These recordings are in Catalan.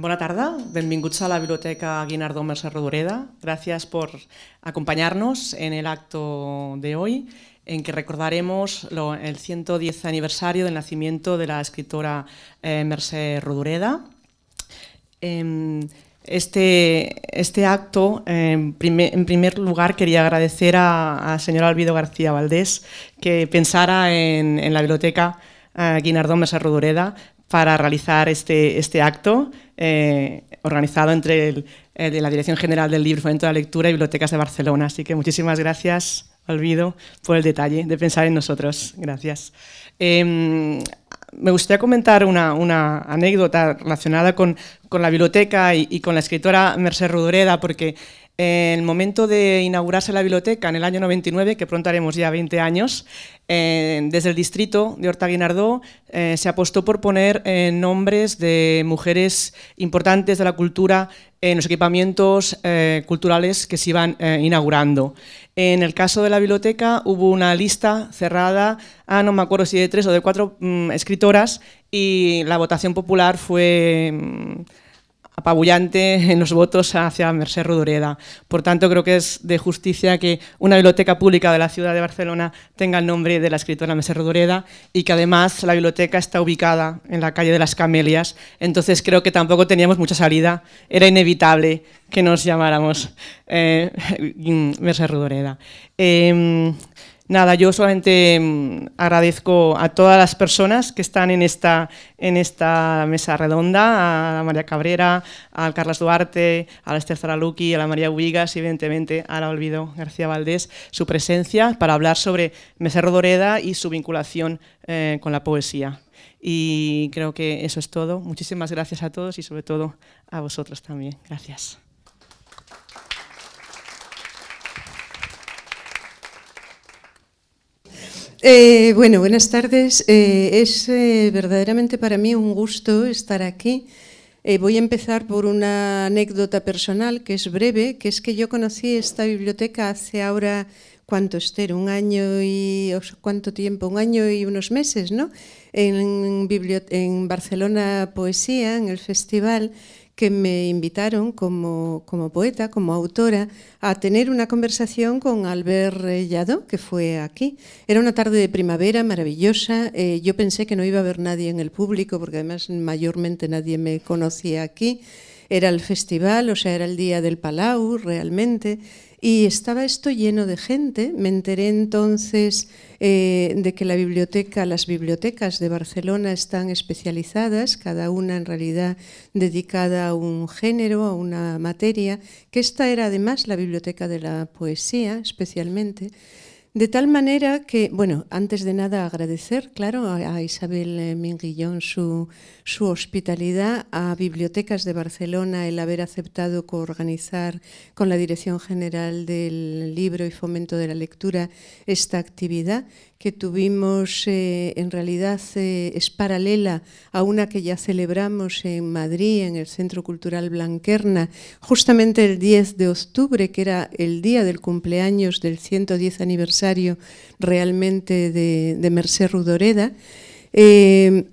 Buenas tardes, benvinguts a la Biblioteca Guinardó Mercè Rodoreda. Gracias por acompañarnos en el acto de hoy, en que recordaremos el 110 aniversario del nacimiento de la escritora merced eh, Mercè Rodoreda. Em, este, este, acto, em, en, primer, lugar, quería agradecer a, señor señora Alvido García Valdés que pensara en, la Biblioteca eh, Guinardó Mercè Rodoreda para realizar este, este acto eh, organizado entre eh, la Dirección General del Libro Fomento de la Lectura y Bibliotecas de Barcelona. Así que muchísimas gracias, Olvido, por el detalle de pensar en nosotros. Gracias. Em, me gustaría comentar una, anécdota relacionada con, la biblioteca y, con la escritora Merced Rudoreda. porque en el momento de inaugurarse la biblioteca en el año 99, que pronto haremos ya 20 años, eh, desde el distrito de Horta Guinardó eh, se apostó por poner eh, nombres de mujeres importantes de la cultura en los equipamientos culturales que se iban inaugurando. En el caso de la biblioteca hubo una lista cerrada, ah, no me acuerdo si de tres o de cuatro mm, escritoras, y la votación popular fue... Mm, apabullante en los votos hacia Merced Rodoreda. Por tanto, creo que es de justicia que una biblioteca pública de la ciudad de Barcelona tenga el nombre de la escritora Mercer Rodoreda y que además la biblioteca está ubicada en la calle de las Camelias. Entonces creo que tampoco teníamos mucha salida. Era inevitable que nos llamáramos eh, Merced Rodoreda. Em, nada, yo solamente mm, agradezco a todas las personas que están en esta, en esta mesa redonda, a María Cabrera, al Carlos Duarte, a la Esther Zaraluki, a la María Huigas y evidentemente a la Olvido García Valdés, su presencia para hablar sobre Mesa Rodoreda y su vinculación eh, con la poesía. Y creo que eso es todo. Muchísimas gracias a todos y sobre todo a vosotros también. Gracias. Eh, bueno, buenas tardes. Eh, es eh, verdaderamente para mí un gusto estar aquí. voy a empezar por una anécdota personal que es breve, que es que yo conocí esta biblioteca hace ahora, ¿cuánto, esté, Un año y... ¿Cuánto tiempo? Un año y unos meses, ¿no? En, en Barcelona Poesía, en el festival que me invitaron como, poeta, como autora, a tener una conversación con Albert Yadó, que fue aquí. Era una tarde de primavera maravillosa. Eh, yo pensé que no iba a haber nadie en el público, porque además mayormente nadie me conocía aquí. Era el festival, o sea, era el día del Palau realmente. Y estaba esto lleno de gente. Me enteré entonces eh, de que la biblioteca, las bibliotecas de Barcelona están especializadas, cada una en realidad dedicada a un género, a una materia, que esta era además la biblioteca de la poesía especialmente. De tal manera que, bueno, antes de nada agradecer, claro, a Isabel eh, Minguillón su su hospitalidad a Bibliotecas de Barcelona, el haber aceptado coorganizar con la Dirección General del Libro y Fomento de la Lectura esta actividad que tuvimos eh, en realidad eh, es paralela a una que ya celebramos en Madrid, en el Centro Cultural Blanquerna, justamente el 10 de octubre, que era el día del cumpleaños del 110 aniversario realmente de, Merced Rudoreda. Eh,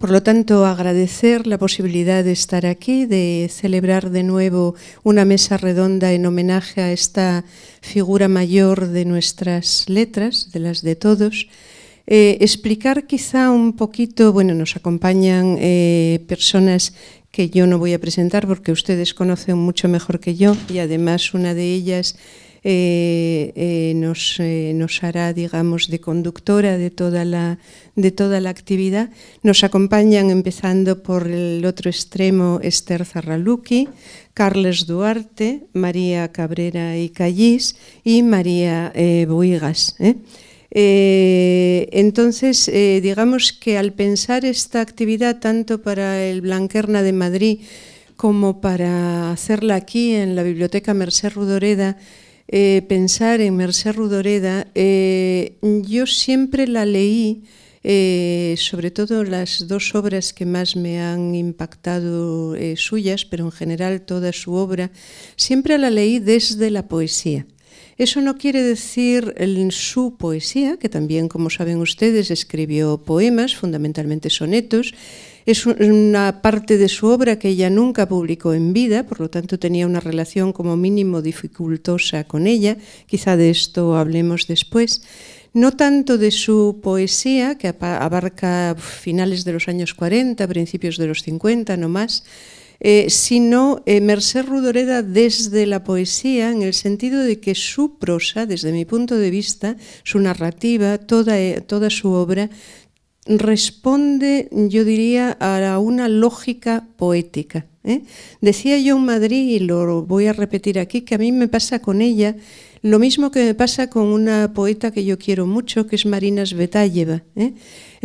por lo tanto, agradecer la posibilidad de estar aquí, de celebrar de nuevo una mesa redonda en homenaje a esta figura mayor de nuestras letras, de las de todos. Eh, explicar quizá un poquito, bueno, nos acompañan eh, personas que yo no voy a presentar porque ustedes conocen mucho mejor que yo y además una de ellas eh, eh, eh, nos, hará, digamos, de conductora de toda, la, de toda la actividad. Nos acompañan, empezando por el otro extremo, Esther Zarraluki, Carles Duarte, María Cabrera y Callís y María Buigas. entonces, digamos que al pensar esta actividad tanto para el Blanquerna de Madrid como para hacerla aquí en la Biblioteca Merced Rudoreda, eh, pensar en Merced Rudoreda, eh, yo siempre la leí, eh, sobre todo las dos obras que más me han impactado suyas, pero en general toda su obra, siempre la leí desde la poesía. Eso no quiere decir su poesía, que también, como saben ustedes, escribió poemas, fundamentalmente sonetos, es una parte de su obra que ella nunca publicó en vida, por lo tanto tenía una relación como mínimo dificultosa con ella, quizá de esto hablemos después no tanto de su poesía, que abarca finales de los años 40, principios de los 50, no más, eh, sino eh, Merced Rudoreda desde la poesía, en el sentido de que su prosa, desde mi punto de vista, su narrativa, toda, eh, toda su obra, responde, yo diría, a una lógica poética. ¿eh? Decía yo en Madrid, y lo voy a repetir aquí, que a mí me pasa con ella lo mismo que me pasa con una poeta que yo quiero mucho, que es Marina Svetayeva. ¿eh?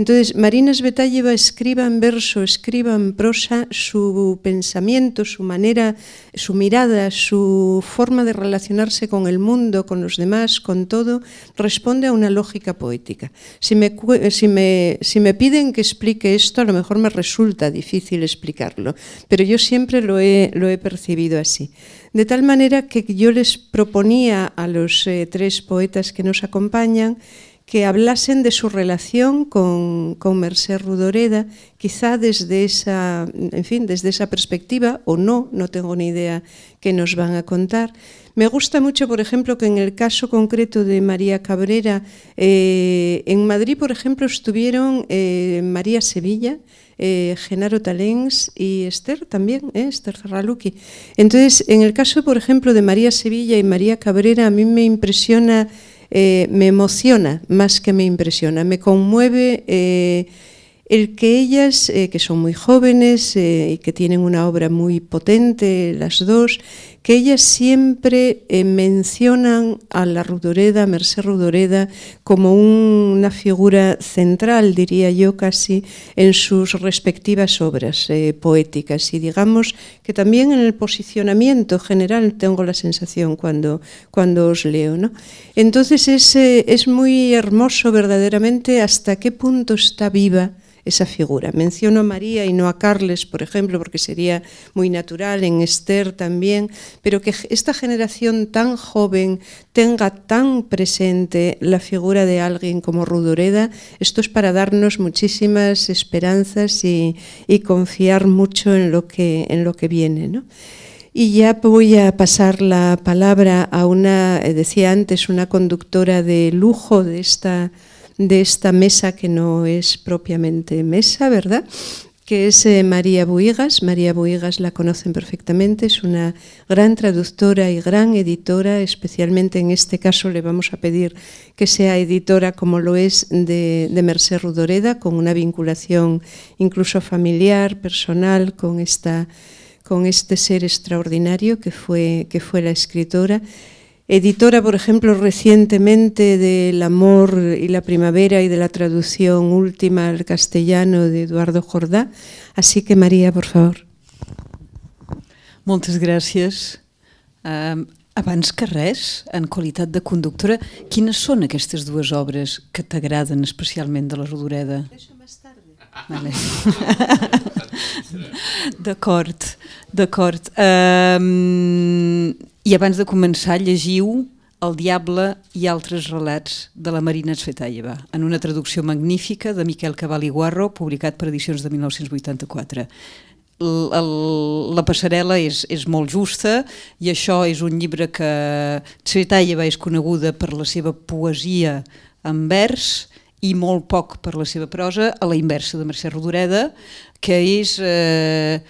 Entonces, Marina Svetayeva escriba en verso, escriba en prosa su pensamiento, su manera, su mirada, su forma de relacionarse con el mundo, con los demás, con todo, responde a una lógica poética. Si me, si si me piden que explique esto, a lo mejor me resulta difícil explicarlo, pero yo siempre lo he, lo he percibido así. De tal manera que yo les proponía a los eh, tres poetas que nos acompañan, que hablasen de su relación con, con Merced Rudoreda, quizá desde esa, en fin, desde esa perspectiva, o no, no tengo ni idea qué nos van a contar. Me gusta mucho, por ejemplo, que en el caso concreto de María Cabrera, eh, en Madrid, por ejemplo, estuvieron eh, María Sevilla, eh, Genaro Talens y Esther también, Esther Entonces, en el caso, por ejemplo, de María Sevilla y María Cabrera, a mí me impresiona eh, me emociona más que me impresiona, me conmueve. Eh, el que ellas, eh, que son muy jóvenes eh, y que tienen una obra muy potente, las dos, que ellas siempre eh, mencionan a la Rudoreda, a Merced Rudoreda, como una figura central, diría yo casi, en sus respectivas obras poéticas. Y digamos que también en el posicionamiento general tengo la sensación cuando, cuando os leo. ¿no? Entonces es muy hermoso verdaderamente hasta qué punto está viva esa figura. Menciono a María y no a Carles, por ejemplo, porque sería muy natural, en Esther también, pero que esta generación tan joven tenga tan presente la figura de alguien como Rudoreda, esto es para darnos muchísimas esperanzas y, confiar mucho en lo que, en lo que viene. Y ya voy a pasar la palabra a una, eh, decía antes, una conductora de lujo de esta de esta mesa que no es propiamente mesa, ¿verdad? que es eh, María Buigas. María Buigas la conocen perfectamente, es una gran traductora y gran editora, especialmente en este caso le vamos a pedir que sea editora como lo es de, Merced Rudoreda, con una vinculación incluso familiar, personal, con, esta, con este ser extraordinario que fue, que fue la escritora. editora, por ejemplo, recientemente del Amor y la Primavera y de la traducción última al castellano de Eduardo Jordá. Así que, María, por favor. Moltes gràcies. Um, abans que res, en qualitat de conductora, quines són aquestes dues obres que t'agraden especialment de la Rodoreda? Això més tard. Vale. D'acord, d'acord. Um, i abans de començar, llegiu El diable i altres relats de la Marina Tsvetayeva, en una traducció magnífica de Miquel Cabal i Guarro, publicat per Edicions de 1984. La, la passarel·la és, és molt justa i això és un llibre que Tsvetayeva és coneguda per la seva poesia en vers i molt poc per la seva prosa, a la inversa de Mercè Rodoreda, que és... Eh,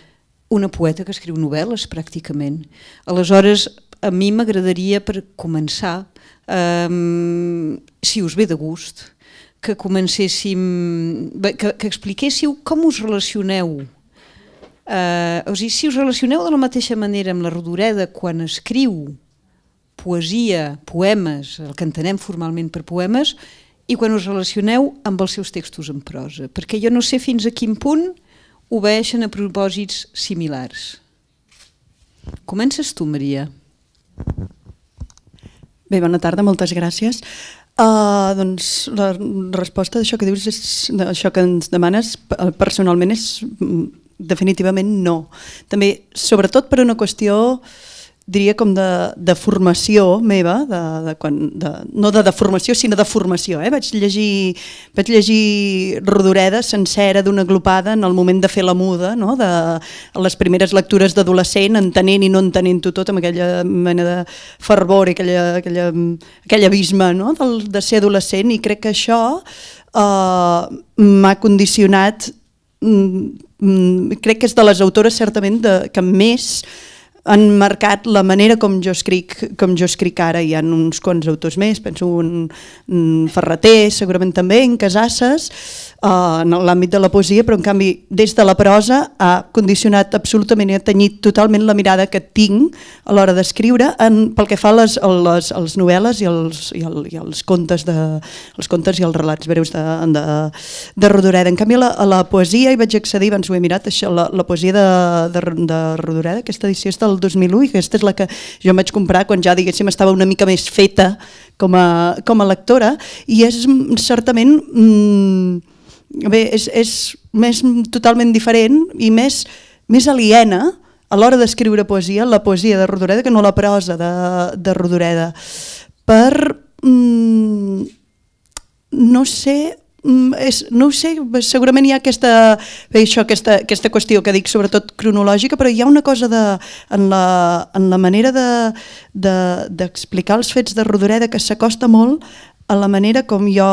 una poeta que escriu novel·les pràcticament. Aleshores, a mi m'agradaria per començar, um, si us ve de gust, que comencéssim, que, que expliquéssiu com us relacioneu Eh, o sigui, si us relacioneu de la mateixa manera amb la Rodoreda quan escriu poesia, poemes, el que entenem formalment per poemes, i quan us relacioneu amb els seus textos en prosa. Perquè jo no sé fins a quin punt obeeixen a propòsits similars. Comences tu, Maria. Bé, bona tarda, moltes gràcies. Uh, doncs la resposta d'això que dius, és, això que ens demanes, eh, personalment és mm, definitivament no. També, sobretot per una qüestió uh, diria com de, de formació meva, de, de, quan, de, no de deformació, sinó de formació. Eh? Vaig, llegir, vaig llegir Rodoreda sencera d'una glopada en el moment de fer la muda, no? de les primeres lectures d'adolescent, entenent i no entenent-ho tot, amb aquella mena de fervor i aquella, aquella, aquell abisme no? Del, de ser adolescent, i crec que això eh, m'ha condicionat mm, mm crec que és de les autores certament de, que més han marcat la manera com jo escric, com jo escric ara. Hi ha uns quants autors més, penso un, un Ferreter, segurament també, en Casasses, Eh, en l'àmbit de la poesia, però en canvi des de la prosa ha condicionat absolutament i ha tenyit totalment la mirada que tinc a l'hora d'escriure pel que fa a les, a les, a les novel·les i els, i, el, i els, contes de, els contes i els relats breus de, de, de Rodoreda. En canvi, la, a la poesia hi vaig accedir, abans ho he mirat, això, la, la poesia de, de, de Rodoreda, aquesta edició és del 2001 i aquesta és la que jo em vaig comprar quan ja, diguéssim, estava una mica més feta com a, com a lectora i és certament... Mm, bé, és, és més totalment diferent i més, més aliena a l'hora d'escriure poesia, la poesia de Rodoreda, que no la prosa de, de Rodoreda. Per... Mm, no sé, mm, és, no ho sé, segurament hi ha aquesta, bé, això, aquesta, aquesta qüestió que dic sobretot cronològica, però hi ha una cosa de, en, la, en la manera d'explicar de, de, els fets de Rodoreda que s'acosta molt a la manera com jo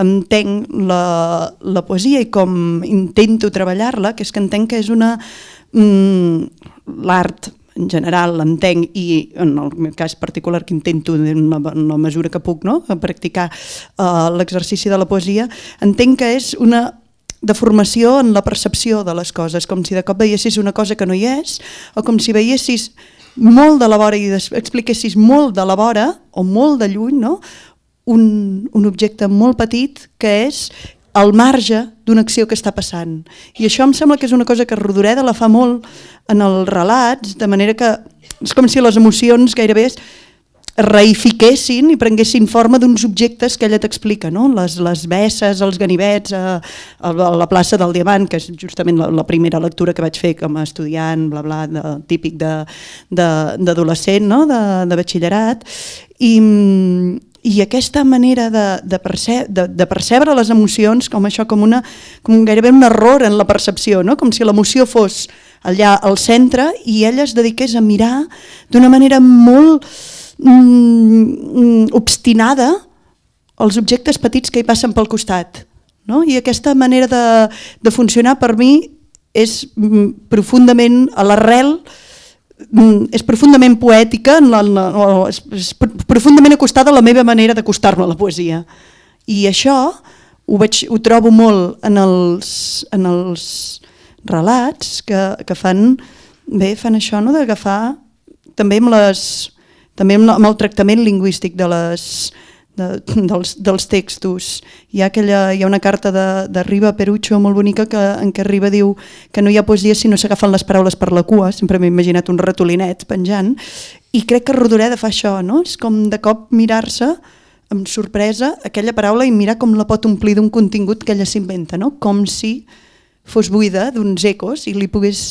entenc la, la poesia i com intento treballar-la, que és que entenc que és una... Mm, l'art en general l'entenc i en el meu cas particular que intento en la, en la mesura que puc no? practicar uh, l'exercici de la poesia, entenc que és una de formació en la percepció de les coses, com si de cop veiessis una cosa que no hi és, o com si veiessis molt de la vora i expliquessis molt de la vora o molt de lluny, no? un, un objecte molt petit que és al marge d'una acció que està passant. I això em sembla que és una cosa que Rodoreda la fa molt en els relats, de manera que és com si les emocions gairebé es reifiquessin i prenguessin forma d'uns objectes que ella t'explica, no? les, les besses, els ganivets, a, eh, a, la plaça del Diamant, que és justament la, la primera lectura que vaig fer com a estudiant, bla, bla, de, típic d'adolescent, no? de, de batxillerat, i, mm, i aquesta manera de, de, perce de, de percebre les emocions com això, com, una, com gairebé un error en la percepció, no? com si l'emoció fos allà al centre i ella es dediqués a mirar d'una manera molt mm, mm obstinada els objectes petits que hi passen pel costat. No? I aquesta manera de, de funcionar per mi és mm, profundament a l'arrel de Mm, és profundament poètica en la, en la, o és, és profundament acostada a la meva manera d'acostar-me a la poesia. I això ho, veig, ho trobo molt en els, en els relats que, que fan, bé, fan això no? d'agafar també amb les també amb el tractament lingüístic de les, de, dels, dels textos. Hi ha, aquella, hi ha una carta de, de Riba Perucho molt bonica que, en què Riba diu que no hi ha poesia si no s'agafen les paraules per la cua, sempre m'he imaginat un ratolinet penjant, i crec que Rodoreda fa això, no? és com de cop mirar-se amb sorpresa aquella paraula i mirar com la pot omplir d'un contingut que ella s'inventa, no? com si fos buida d'uns ecos i li pogués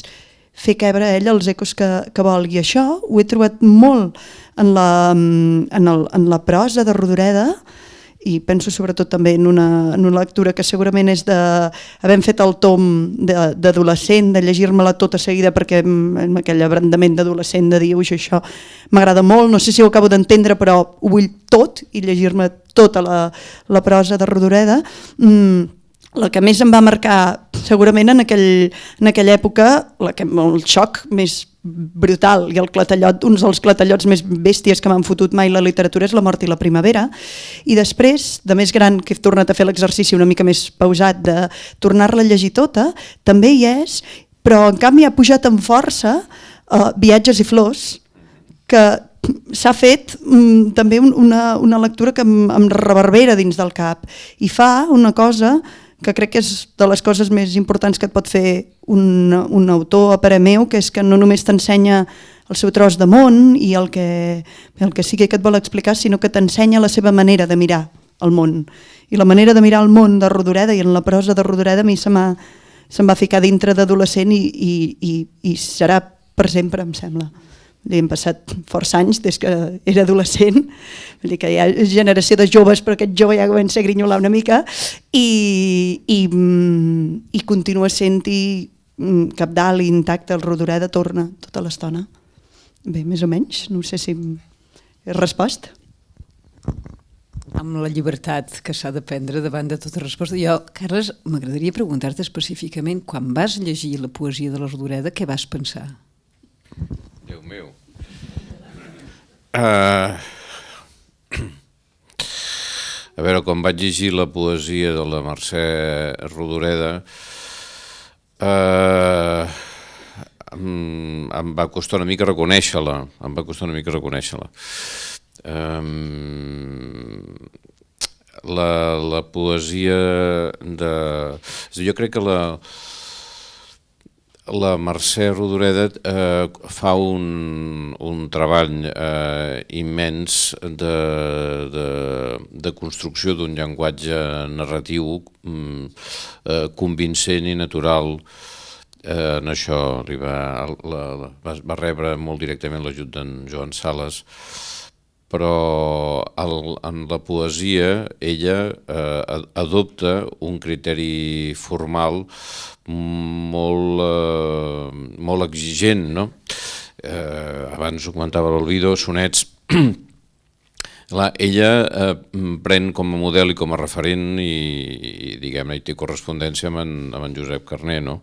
fer quebre ell els ecos que, que vulgui. Això ho he trobat molt en la, mm, en el, en la prosa de Rodoreda, i penso sobretot també en una, en una lectura que segurament és de... havent fet el tom d'adolescent, de, de llegir-me-la tota seguida perquè mm, en aquell abrandament d'adolescent de dius això m'agrada molt, no sé si ho acabo d'entendre però ho vull tot i llegir-me tota la, la prosa de Rodoreda. Mm, la que més em va marcar segurament en, aquell, en aquella època la, el xoc més brutal i el clatellot, uns dels clatellots més bèsties que m'han fotut mai la literatura és La mort i la primavera i després, de més gran que he tornat a fer l'exercici una mica més pausat de tornar-la a llegir tota, també hi és però en canvi ha pujat amb força uh, Viatges i flors que s'ha fet um, també un, una, una lectura que em, em reverbera dins del cap i fa una cosa que crec que és de les coses més importants que et pot fer un, un autor a pare meu, que és que no només t'ensenya el seu tros de món i el que, el que sigui que et vol explicar, sinó que t'ensenya la seva manera de mirar el món. I la manera de mirar el món de Rodoreda i en la prosa de Rodoreda a mi se m'ha se va ficar dintre d'adolescent i, i, i, i serà per sempre, em sembla li han passat força anys des que era adolescent, vull dir que hi ha generació de joves, però aquest jove ja comença a grinyolar una mica, i, i, mm, i continua sent-hi mm, cap dalt intacte, el de torna tota l'estona. Bé, més o menys, no sé si he respost. Amb la llibertat que s'ha de prendre davant de tota resposta, jo, Carles, m'agradaria preguntar-te específicament, quan vas llegir la poesia de l'Ordoreda, què vas pensar? Déu meu. Uh, a veure, quan vaig llegir la poesia de la Mercè Rodoreda, eh, em, em va costar una mica reconèixer-la, em va costar una mica reconèixer-la. Um, la, la poesia de... Jo crec que la, la Mercè Rodoreda eh, fa un, un treball eh, immens de, de, de construcció d'un llenguatge narratiu mm, eh, convincent i natural. Eh, en això li va, la, la, va rebre molt directament l'ajut d'en Joan Sales però el, en la poesia ella eh, adopta un criteri formal molt, eh, molt exigent. No? Eh, abans ho comentava l'Olvido, sonets... Clar, ella eh, pren com a model i com a referent i, i diguem-ne, té correspondència amb en, amb en Josep Carné, no?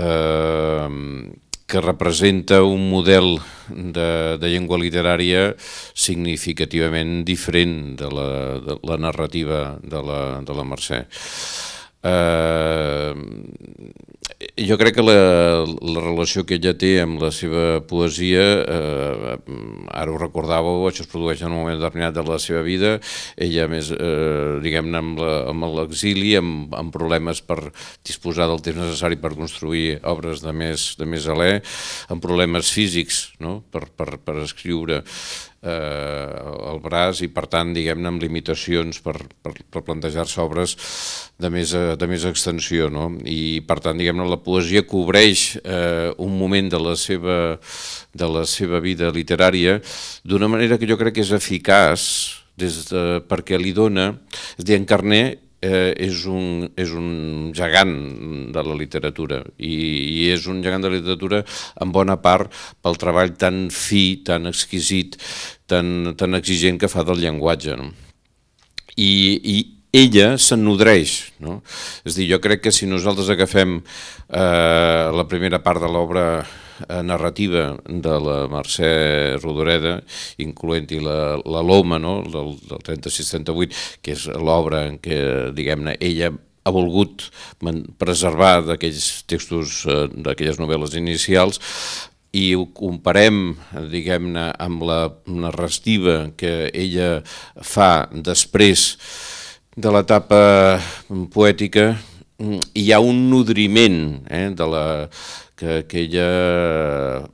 Eh, que representa un model de, de llengua literària significativament diferent de la, de la narrativa de la, de la Mercè. Eh, jo crec que la, la relació que ella té amb la seva poesia, eh, ara ho recordàveu, això es produeix en un moment determinat de la seva vida, ella més, eh, diguem-ne, amb l'exili, amb, amb, amb problemes per disposar del temps necessari per construir obres de més, de més alè, amb problemes físics no? per, per, per escriure eh, el braç i per tant diguem-ne amb limitacions per, per, per plantejar-se obres de més, eh, de més extensió no? i per tant diguem-ne la poesia cobreix eh, un moment de la seva, de la seva vida literària d'una manera que jo crec que és eficaç des de, perquè li dona, és a dir, en Carné eh, és, un, és un gegant de la literatura i, i és un gegant de la literatura en bona part pel treball tan fi, tan exquisit, tan, tan exigent que fa del llenguatge. No? I, i, ella se'n nodreix. No? És dir, jo crec que si nosaltres agafem eh, la primera part de l'obra Eh, narrativa de la Mercè Rodoreda, incloent-hi la, la Loma, no? del, del 36-38, que és l'obra en què, diguem-ne, ella ha volgut preservar d'aquells textos, eh, d'aquelles novel·les inicials, i ho comparem, diguem-ne, amb la narrativa que ella fa després de l'etapa poètica, mm, hi ha un nodriment eh, de la que, que ella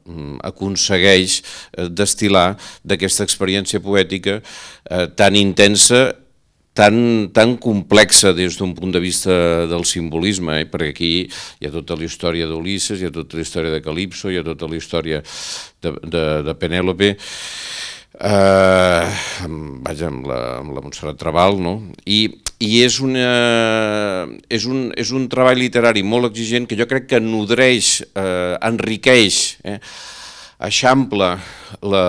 mm, aconsegueix eh, destilar d'aquesta experiència poètica eh, tan intensa tan, tan complexa des d'un punt de vista del simbolisme, eh? perquè aquí hi ha tota la història d'Ulisses, hi ha tota la història de Calipso, hi ha tota la història de, de, de Penèlope, eh, vaja, amb la, amb la Montserrat Trabal, no? I i és, una, és, un, és un treball literari molt exigent que jo crec que nodreix, eh, enriqueix, eh, eixample la,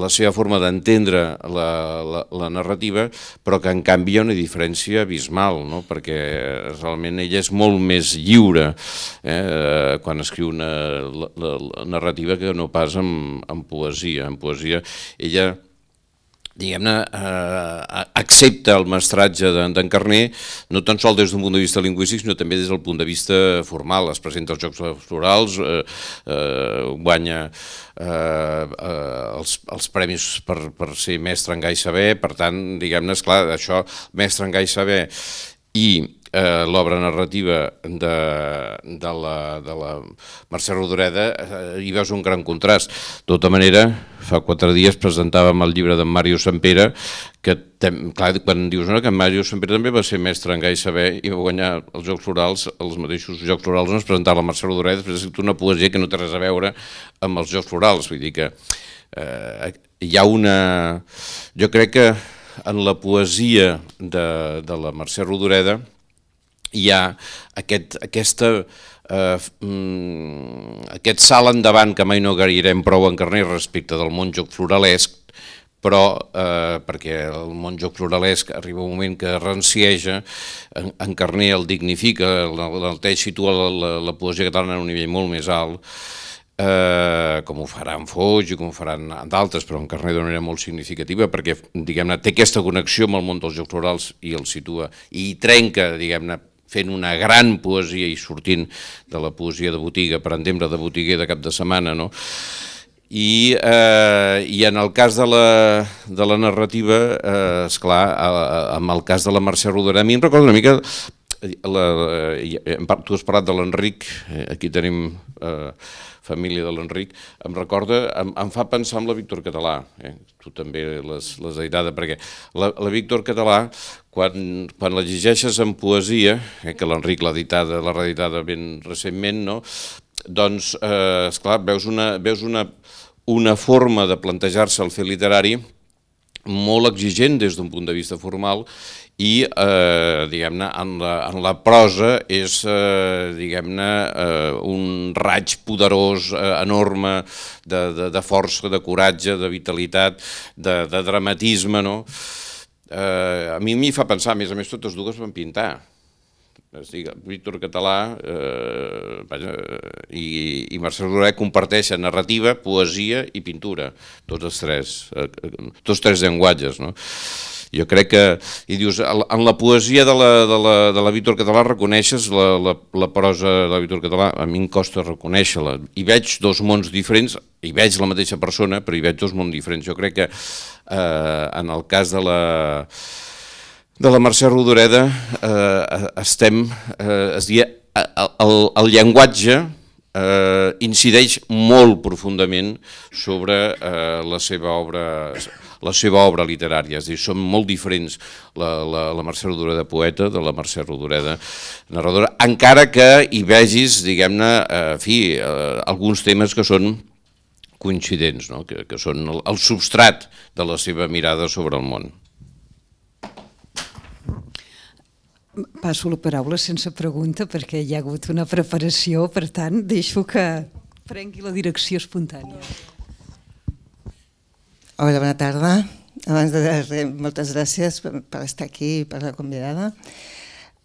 la seva forma d'entendre la, la, la narrativa, però que en canvi hi ha una diferència abismal, no? perquè realment ella és molt més lliure eh, quan escriu una la, la, la narrativa que no pas en, en poesia. En poesia ella diguem-ne, eh, accepta el mestratge d'en Carné, no tan sol des d'un punt de vista lingüístic, sinó també des del punt de vista formal. Es presenta als Jocs Florals, eh, eh, guanya eh, eh, els, els premis per, per ser mestre en Gai Saber, per tant, diguem-ne, esclar, això, mestre en Gai Saber i eh, l'obra narrativa de, de, la, de la Mercè Rodoreda, eh, hi veus un gran contrast. De tota manera, fa quatre dies presentàvem el llibre d'en Màrius Sampere, que tem, clar, quan dius no, que en Màrius Sampere també va ser mestre en Gai Saber i va guanyar els Jocs Florals, els mateixos Jocs Florals on es presentava la Mercè Rodoreda, després ha escrit una poesia que no té res a veure amb els Jocs Florals, vull dir que eh, hi ha una... Jo crec que en la poesia de, de la Mercè Rodoreda hi ha aquest, aquesta, eh, mm, aquest salt endavant que mai no gairem prou en carner respecte del monjo floralesc, però eh, perquè el monjo floralesc arriba un moment que rancieja, en, en carnet el dignifica, l'alteix situa la, la, la poesia catalana a un nivell molt més alt, eh, com ho faran Foix i com ho faran d'altres, però en Carner d'una manera molt significativa, perquè diguem-ne té aquesta connexió amb el món dels Jocs Florals i el situa, i trenca, diguem-ne, fent una gran poesia i sortint de la poesia de botiga, per entendre de botiguer de cap de setmana, no? I, eh, i en el cas de la, de la narrativa, eh, esclar, eh, amb el cas de la Mercè Rodorà, a mi em recorda una mica la, la, eh, tu has parlat de l'Enric, eh, aquí tenim eh, família de l'Enric, em recorda, em, em fa pensar en la Víctor Català, eh? tu també l'has airada, perquè la, la Víctor Català, quan, quan la llegeixes en poesia, eh, que l'Enric l'ha editada, l'ha reeditada ben recentment, no? doncs, eh, esclar, veus una, veus una, una forma de plantejar-se el fer literari molt exigent des d'un punt de vista formal i, eh, diguem-ne, en, la, en la prosa és, eh, diguem-ne, eh, un raig poderós, eh, enorme, de, de, de força, de coratge, de vitalitat, de, de dramatisme, no? Eh, a mi m'hi fa pensar, a més a més, totes dues van pintar Víctor Català eh, vaja, i, i Marcel Duret comparteixen narrativa, poesia i pintura, tots els tres, eh, eh tots tres llenguatges. No? Jo crec que, i dius, en la poesia de la, de la, de la Víctor Català reconeixes la, la, la prosa de la Víctor Català, a mi em costa reconèixer-la. Hi veig dos mons diferents, hi veig la mateixa persona, però hi veig dos mons diferents. Jo crec que eh, en el cas de la de la Mercè Rodoreda eh, eh estem, eh, es dia, el, el, el llenguatge eh, incideix molt profundament sobre eh, la seva obra la seva obra literària, és dir, són molt diferents la, la, la Mercè Rodoreda poeta de la Mercè Rodoreda narradora, encara que hi vegis, diguem-ne, eh, fi, eh, alguns temes que són coincidents, no? que, que són el, el substrat de la seva mirada sobre el món. Passo la paraula sense pregunta perquè hi ha hagut una preparació, per tant, deixo que prengui la direcció espontània. Hola, bona tarda. Abans de res, moltes gràcies per, per estar aquí i per la convidada.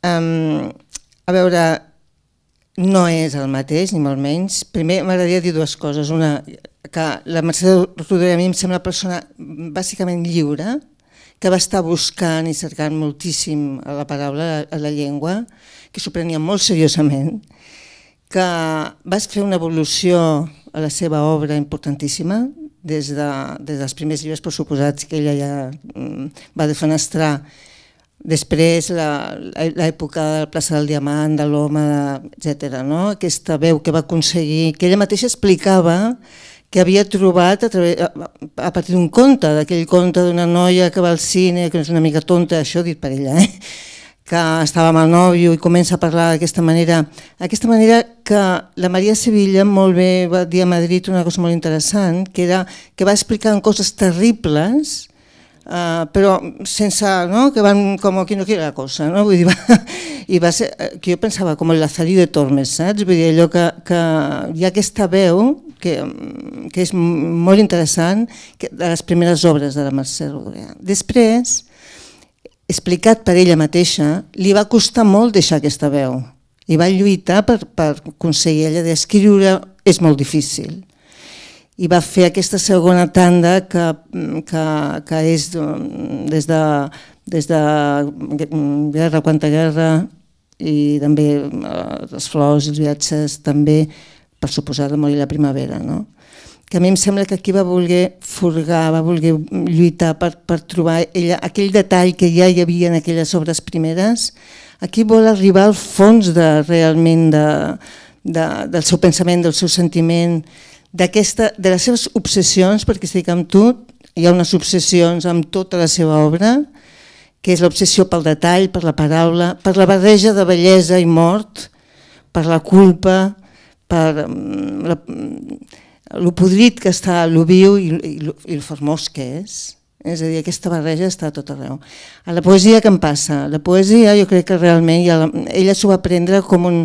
Um, a veure, no és el mateix, ni molt menys. Primer m'agradaria dir dues coses. Una, que la Mercè Rodríguez a mi em sembla una persona bàsicament lliure, que va estar buscant i cercant moltíssim a la paraula, a la llengua, que s'ho prenia molt seriosament, que vas fer una evolució a la seva obra importantíssima, des, de, des dels primers llibres, per suposats que ella ja mm, va defenestrar després l'època de la plaça del diamant, de l'home, etc. No? Aquesta veu que va aconseguir, que ella mateixa explicava que havia trobat a, través, a, a partir d'un conte, d'aquell conte d'una noia que va al cine, que és una mica tonta, això dit per ella, eh? que estava amb el nòvio i comença a parlar d'aquesta manera. Aquesta manera que la Maria Sevilla molt bé va dir a Madrid una cosa molt interessant, que era que va explicar coses terribles, Uh, però sense, no? que van com que no quiera la cosa, no? Vull dir, va, i va ser, eh, que jo pensava com el Lazarí de Tormes, saps? Vull dir, allò que, que hi ha aquesta veu que, que és molt interessant que, de les primeres obres de la Mercè Rodríguez. Després, explicat per ella mateixa, li va costar molt deixar aquesta veu i va lluitar per, per aconseguir ella d'escriure, és molt difícil. I va fer aquesta segona tanda que, que, que és doncs, des de, des de Guerra, Quanta Guerra i també eh, les flors i els viatges també, per suposar, la Morir la Primavera. No? que a mi em sembla que aquí va voler forgar, va voler lluitar per, per trobar ella, aquell detall que ja hi havia en aquelles obres primeres, aquí vol arribar al fons de, realment de, de, del seu pensament, del seu sentiment, de les seves obsessions, perquè estic amb tu, hi ha unes obsessions amb tota la seva obra, que és l'obsessió pel detall, per la paraula, per la barreja de bellesa i mort, per la culpa, per mm, la, lo podrit que està, lo viu i, i, i el formós que és. És a dir, aquesta barreja està a tot arreu. A la poesia què em passa? La poesia jo crec que realment ella, ella s'ho va prendre com un,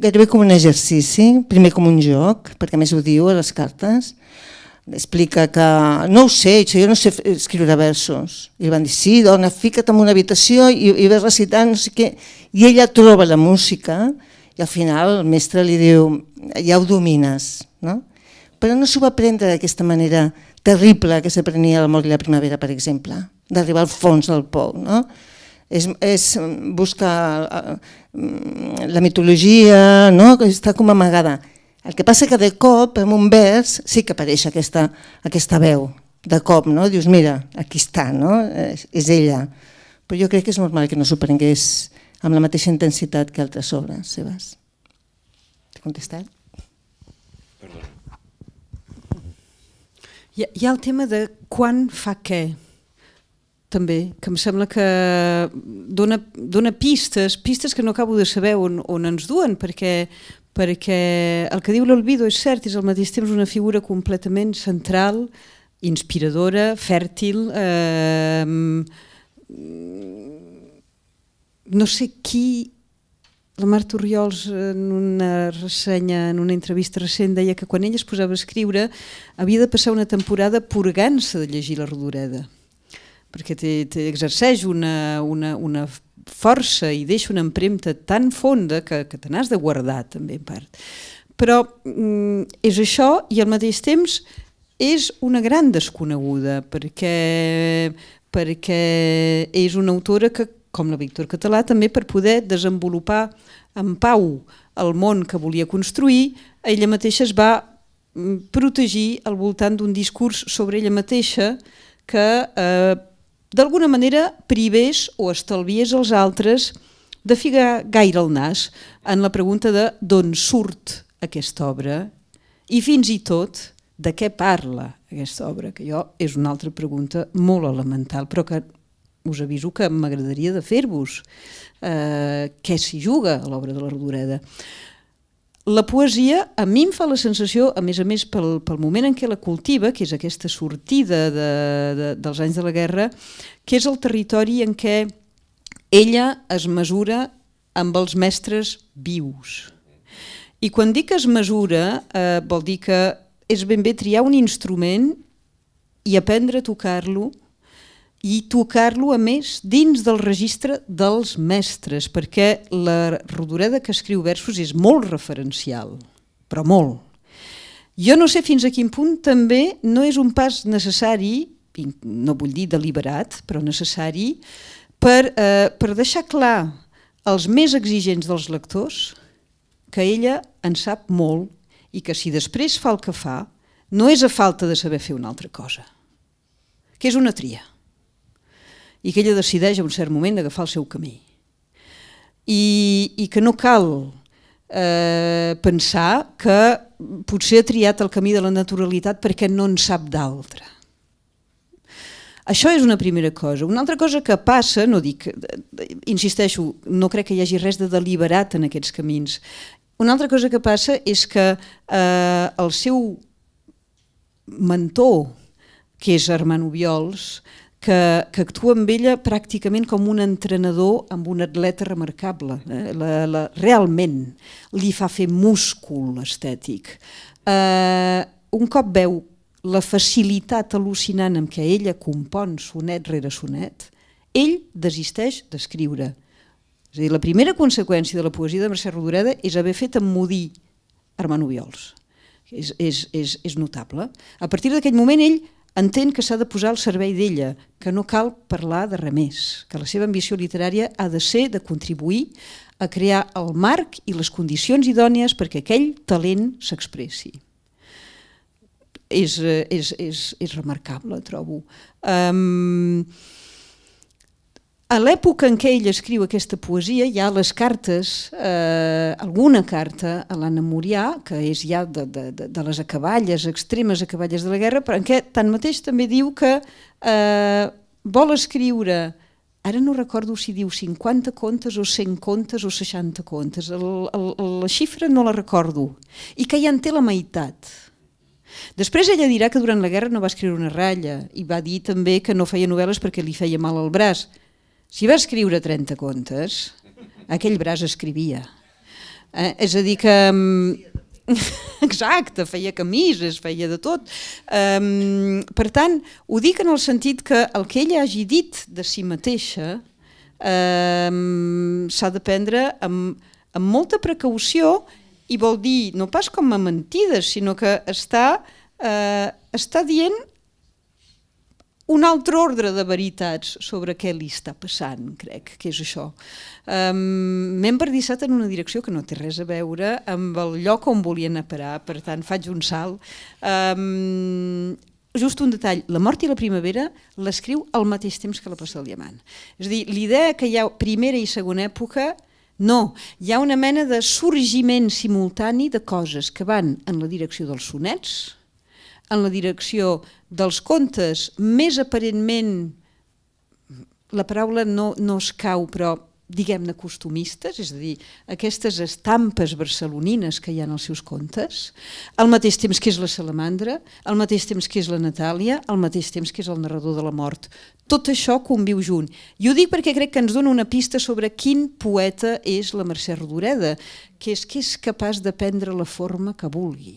gairebé com un exercici, primer com un joc, perquè més ho diu a les cartes, explica que no ho sé, jo no sé escriure versos. I van dir, sí, dona, fica't en una habitació i, i ves recitant, no sé què. I ella troba la música i al final el mestre li diu, ja ho domines, no? però no s'ho va prendre d'aquesta manera terrible que s'aprenia la mort i la primavera, per exemple, d'arribar al fons del pou. No? És, és buscar mm, la mitologia, no? que està com amagada. El que passa que de cop, en un vers, sí que apareix aquesta, aquesta veu, de cop, no? dius, mira, aquí està, no? és, és ella. Però jo crec que és normal que no s'ho prengués amb la mateixa intensitat que altres obres seves. T'he contestat? Hi, hi ha el tema de quan fa què, també, que em sembla que dona, dona pistes, pistes que no acabo de saber on, on ens duen, perquè, perquè el que diu l'Olvido és cert, és al mateix temps una figura completament central, inspiradora, fèrtil, eh, no sé qui la Marta Oriols en una ressenya, en una entrevista recent, deia que quan ella es posava a escriure havia de passar una temporada purgant-se de llegir la Rodoreda, perquè exerceix una, una, una força i deixa una empremta tan fonda que, que te n'has de guardar també en part. Però mm, és això i al mateix temps és una gran desconeguda perquè, perquè és una autora que com la Víctor Català, també per poder desenvolupar en pau el món que volia construir, ella mateixa es va mm, protegir al voltant d'un discurs sobre ella mateixa que eh, d'alguna manera privés o estalviés els altres de figar gaire el nas en la pregunta de d'on surt aquesta obra i fins i tot de què parla aquesta obra, que jo és una altra pregunta molt elemental, però que us aviso que m'agradaria de fer-vos. Eh, què s'hi juga a l'obra de la Rodoreda? La poesia a mi em fa la sensació, a més a més pel, pel moment en què la cultiva, que és aquesta sortida de, de, dels anys de la guerra, que és el territori en què ella es mesura amb els mestres vius. I quan dic que es mesura, eh, vol dir que és ben bé triar un instrument i aprendre a tocar-lo, i tocar-lo, a més, dins del registre dels mestres, perquè la Rodoreda que escriu versos és molt referencial, però molt. Jo no sé fins a quin punt també no és un pas necessari, no vull dir deliberat, però necessari, per, eh, per deixar clar als més exigents dels lectors que ella en sap molt i que si després fa el que fa, no és a falta de saber fer una altra cosa, que és una tria i que ella decideix a un cert moment d'agafar el seu camí. I, I que no cal eh, pensar que potser ha triat el camí de la naturalitat perquè no en sap d'altre. Això és una primera cosa. Una altra cosa que passa, no dic, insisteixo, no crec que hi hagi res de deliberat en aquests camins. Una altra cosa que passa és que eh, el seu mentor, que és Armand Ubiols, que, que actua amb ella pràcticament com un entrenador amb un atleta remarcable. Eh? La, la, realment li fa fer múscul estètic. Eh, un cop veu la facilitat al·lucinant amb què ella compon sonet rere sonet, ell desisteix d'escriure. És a dir, la primera conseqüència de la poesia de Mercè Rodoreda és haver fet emmudir Armand Ubiols. És, és, és, és notable. A partir d'aquell moment ell entén que s'ha de posar al servei d'ella, que no cal parlar de res més, que la seva ambició literària ha de ser de contribuir a crear el marc i les condicions idònies perquè aquell talent s'expressi. És, eh, és, és, és remarcable, trobo. Um, a l'època en què ell escriu aquesta poesia hi ha les cartes, eh, alguna carta a l'Anna Murià, que és ja de, de, de les acaballes, extremes acaballes de la guerra, però en què tanmateix també diu que eh, vol escriure, ara no recordo si diu 50 contes o 100 contes o 60 contes, el, el, la xifra no la recordo, i que ja en té la meitat. Després ella dirà que durant la guerra no va escriure una ratlla i va dir també que no feia novel·les perquè li feia mal al braç, si va escriure 30 contes, aquell braç escrivia. Eh, és a dir que... Mm, exacte, feia camises, feia de tot. Um, per tant, ho dic en el sentit que el que ella hagi dit de si mateixa um, s'ha de prendre amb, amb molta precaució i vol dir, no pas com a mentida, sinó que està, uh, està dient un altre ordre de veritats sobre què li està passant, crec que és això. Um, perdissat en una direcció que no té res a veure amb el lloc on volia anar a parar, per tant faig un salt. Um, just un detall, la mort i la primavera l'escriu al mateix temps que la passa el diamant. És a dir, l'idea que hi ha primera i segona època no, hi ha una mena de sorgiment simultani de coses que van en la direcció dels sonets, en la direcció dels contes, més aparentment, la paraula no, no es cau, però diguem-ne costumistes, és a dir, aquestes estampes barcelonines que hi ha en els seus contes, al mateix temps que és la Salamandra, al mateix temps que és la Natàlia, al mateix temps que és el narrador de la mort. Tot això conviu junt. I ho dic perquè crec que ens dona una pista sobre quin poeta és la Mercè Rodoreda, que és que és capaç de prendre la forma que vulgui.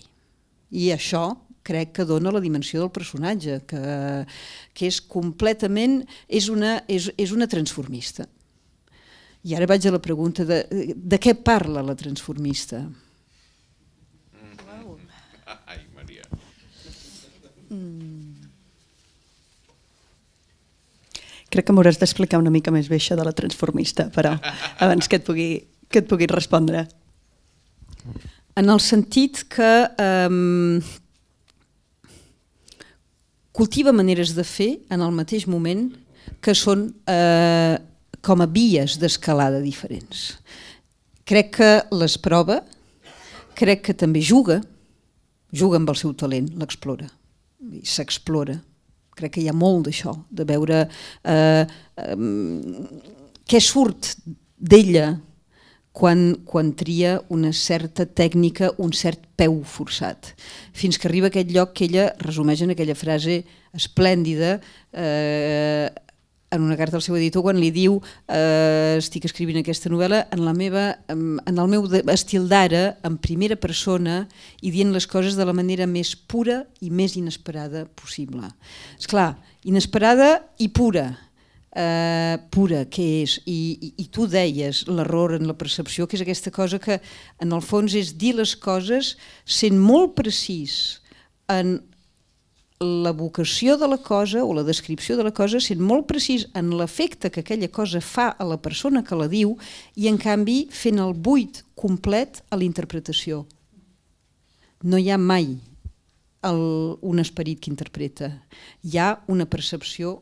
I això crec que dona la dimensió del personatge, que, que és completament... És una, és, és una transformista. I ara vaig a la pregunta de, de què parla la transformista. Mm. Ai, Maria. Mm. Crec que m'hauràs d'explicar una mica més bé això de la transformista, però abans que et pugui, que et pugui respondre. En el sentit que... Eh, cultiva maneres de fer en el mateix moment que són eh, com a vies d'escalada diferents. Crec que les prova, crec que també juga, juga amb el seu talent, l'explora, s'explora. Crec que hi ha molt d'això, de veure eh, eh, què surt d'ella quan, quan tria una certa tècnica, un cert peu forçat, fins que arriba a aquest lloc que ella resumeix en aquella frase esplèndida eh, en una carta al seu editor quan li diu eh, estic escrivint aquesta novel·la en, la meva, en el meu estil d'ara, en primera persona i dient les coses de la manera més pura i més inesperada possible. És clar, inesperada i pura, eh, pura que és, i, i, i tu deies l'error en la percepció, que és aquesta cosa que en el fons és dir les coses sent molt precís en la vocació de la cosa o la descripció de la cosa sent molt precís en l'efecte que aquella cosa fa a la persona que la diu i en canvi fent el buit complet a l'interpretació. No hi ha mai el, un esperit que interpreta. Hi ha una percepció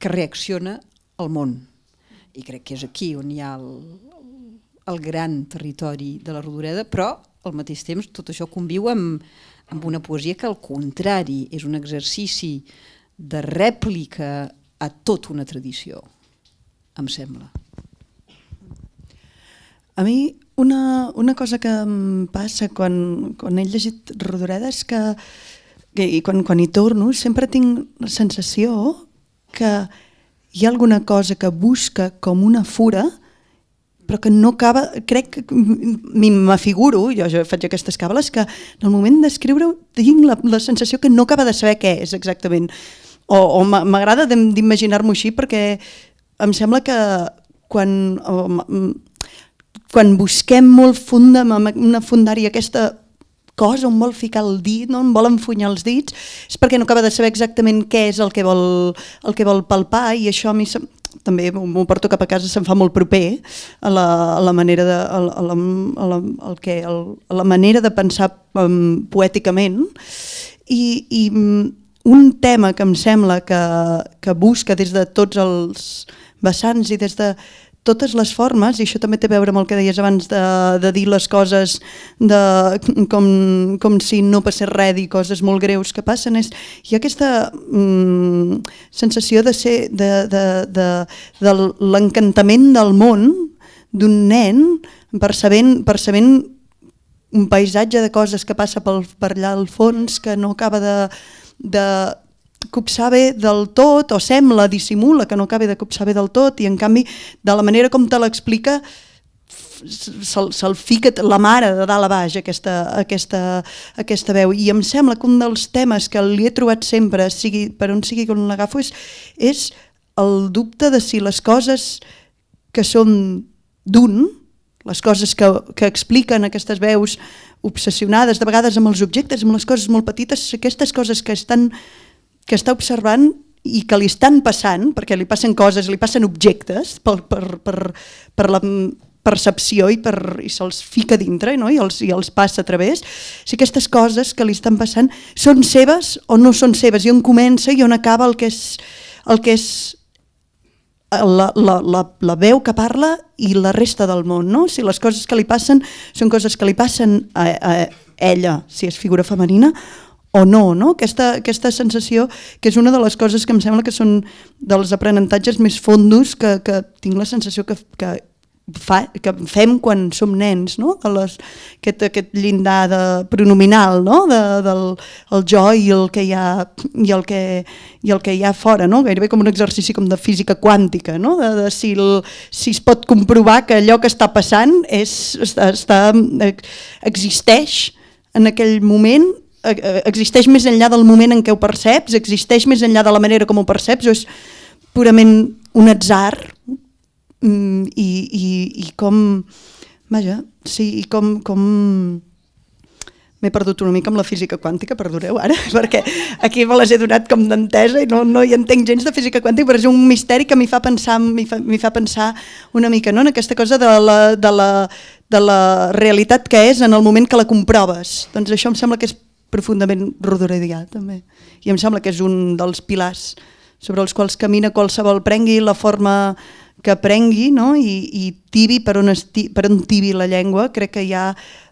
que reacciona al món. I crec que és aquí on hi ha el, el gran territori de la Rodoreda, però al mateix temps tot això conviu amb, amb una poesia que al contrari és un exercici de rèplica a tota una tradició, em sembla. A mi una, una cosa que em passa quan, quan he llegit Rodoreda és que, i quan, quan hi torno, sempre tinc la sensació que hi ha alguna cosa que busca com una fura, però que no acaba, crec que m'afiguro, jo, jo faig aquestes càbales, que en el moment d'escriure tinc la, la sensació que no acaba de saber què és exactament. O, o m'agrada d'imaginar-m'ho així perquè em sembla que quan, o, quan busquem molt funda, una fundària aquesta cos on vol ficar el dit, no? on vol enfunyar els dits, és perquè no acaba de saber exactament què és el que vol, el que vol palpar i això a mi també m'ho porto cap a casa, se'm fa molt proper a la, a la manera de, a la, a la, a la, que, a la manera de pensar um, poèticament i, i mm, un tema que em sembla que, que busca des de tots els vessants i des de totes les formes, i això també té a veure amb el que deies abans de, de dir les coses de, com, com si no passés res i coses molt greus que passen, és, hi ha aquesta mm, sensació de ser de, de, de, de l'encantament del món d'un nen percebent, percebent un paisatge de coses que passa pel, per allà al fons que no acaba de, de copsar bé del tot, o sembla, dissimula que no acaba de copsar bé del tot, i en canvi, de la manera com te l'explica, se'l se fica la mare de dalt a baix aquesta, aquesta, aquesta veu i em sembla que un dels temes que li he trobat sempre, sigui per on sigui que on l'agafo, és, és el dubte de si les coses que són d'un, les coses que, que expliquen aquestes veus obsessionades, de vegades amb els objectes, amb les coses molt petites, aquestes coses que estan que està observant i que li estan passant, perquè li passen coses, li passen objectes per, per, per, per la percepció i, per, i se'ls fica dintre no? I, els, i els passa a través, si aquestes coses que li estan passant són seves o no són seves, i on comença i on acaba el que és, el que és eh, la, la, la, la veu que parla i la resta del món. No? Si les coses que li passen són coses que li passen a, a ella, si és figura femenina, o no, no? Aquesta, aquesta sensació que és una de les coses que em sembla que són dels aprenentatges més fondos que, que tinc la sensació que, que, fa, que fem quan som nens, no? de les, aquest, aquest llindar de, pronominal no? de, del el jo i el, que hi ha, i, el que, i el que hi ha fora, no? gairebé com un exercici com de física quàntica, no? de, de si, el, si es pot comprovar que allò que està passant és, està, està, eh, existeix en aquell moment existeix més enllà del moment en què ho perceps, existeix més enllà de la manera com ho perceps, o és purament un atzar mm, i, i, i com... Vaja, sí, i com... com M'he perdut una mica amb la física quàntica, perdoneu ara, perquè aquí me les he donat com d'entesa i no, no hi entenc gens de física quàntica, però és un misteri que m'hi fa pensar m'hi fa, fa pensar una mica no? en aquesta cosa de la, de, la, de la realitat que és en el moment que la comproves. Doncs això em sembla que és profundament rodoredià, també. I em sembla que és un dels pilars sobre els quals camina qualsevol, prengui la forma que prengui no? I, i tibi per on, esti, per on tibi la llengua, crec que hi ha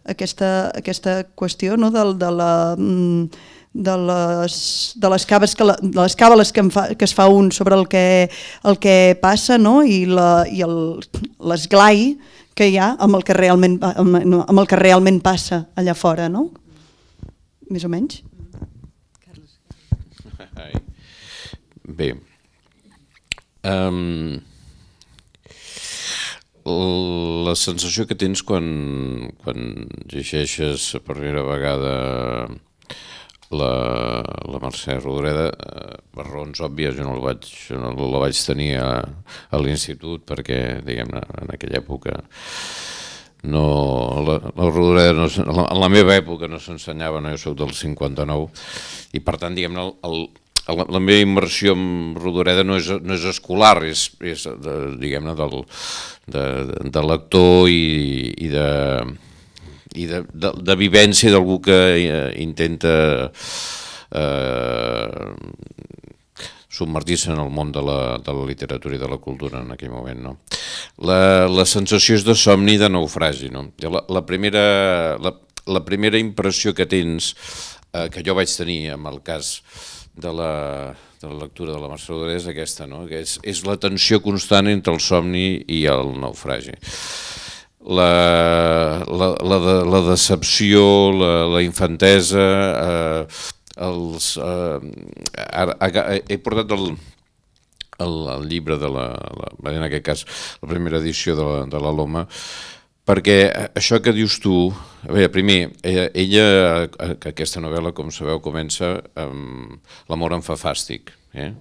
aquesta, aquesta qüestió no? de, de, la, mm, de, les, de, les caves que la, de les càbales que, fa, que es fa un sobre el que, el que passa no? i l'esglai que hi ha amb el que realment, amb, no, amb el que realment passa allà fora. No? més o menys. Carlos. Bé. Um, la sensació que tens quan, quan llegeixes per primera vegada la, la Mercè Rodreda, per eh, raons òbvies, jo no la vaig, jo no la vaig tenir a, a l'institut perquè, diguem-ne, en aquella època no, la, la rodoreda no, la, en la meva època no s'ensenyava, no, jo sóc del 59, i per tant, diguem-ne, el, la, la meva immersió en rodoreda no és, no és escolar, és, és de, diguem-ne, del, de, de lector i, i de i de, de, de vivència d'algú que eh, intenta eh, submergir-se en el món de la, de la literatura i de la cultura en aquell moment. No? La, la sensació és de somni de naufragi. No? La, la, primera, la, la primera impressió que tens, eh, que jo vaig tenir amb el cas de la, de la lectura de la Mercè Rodríguez és aquesta, no? que és, és la tensió constant entre el somni i el naufragi. La, la, la, de, la decepció, la, la infantesa, eh, els, eh, ara, he portat el, el, el llibre de la, la, en aquest cas, la primera edició de la, de la Loma, perquè això que dius tu, a veure, primer, eh, ella, ella eh, aquesta novel·la, com sabeu, comença amb l'amor em fa fàstic, eh?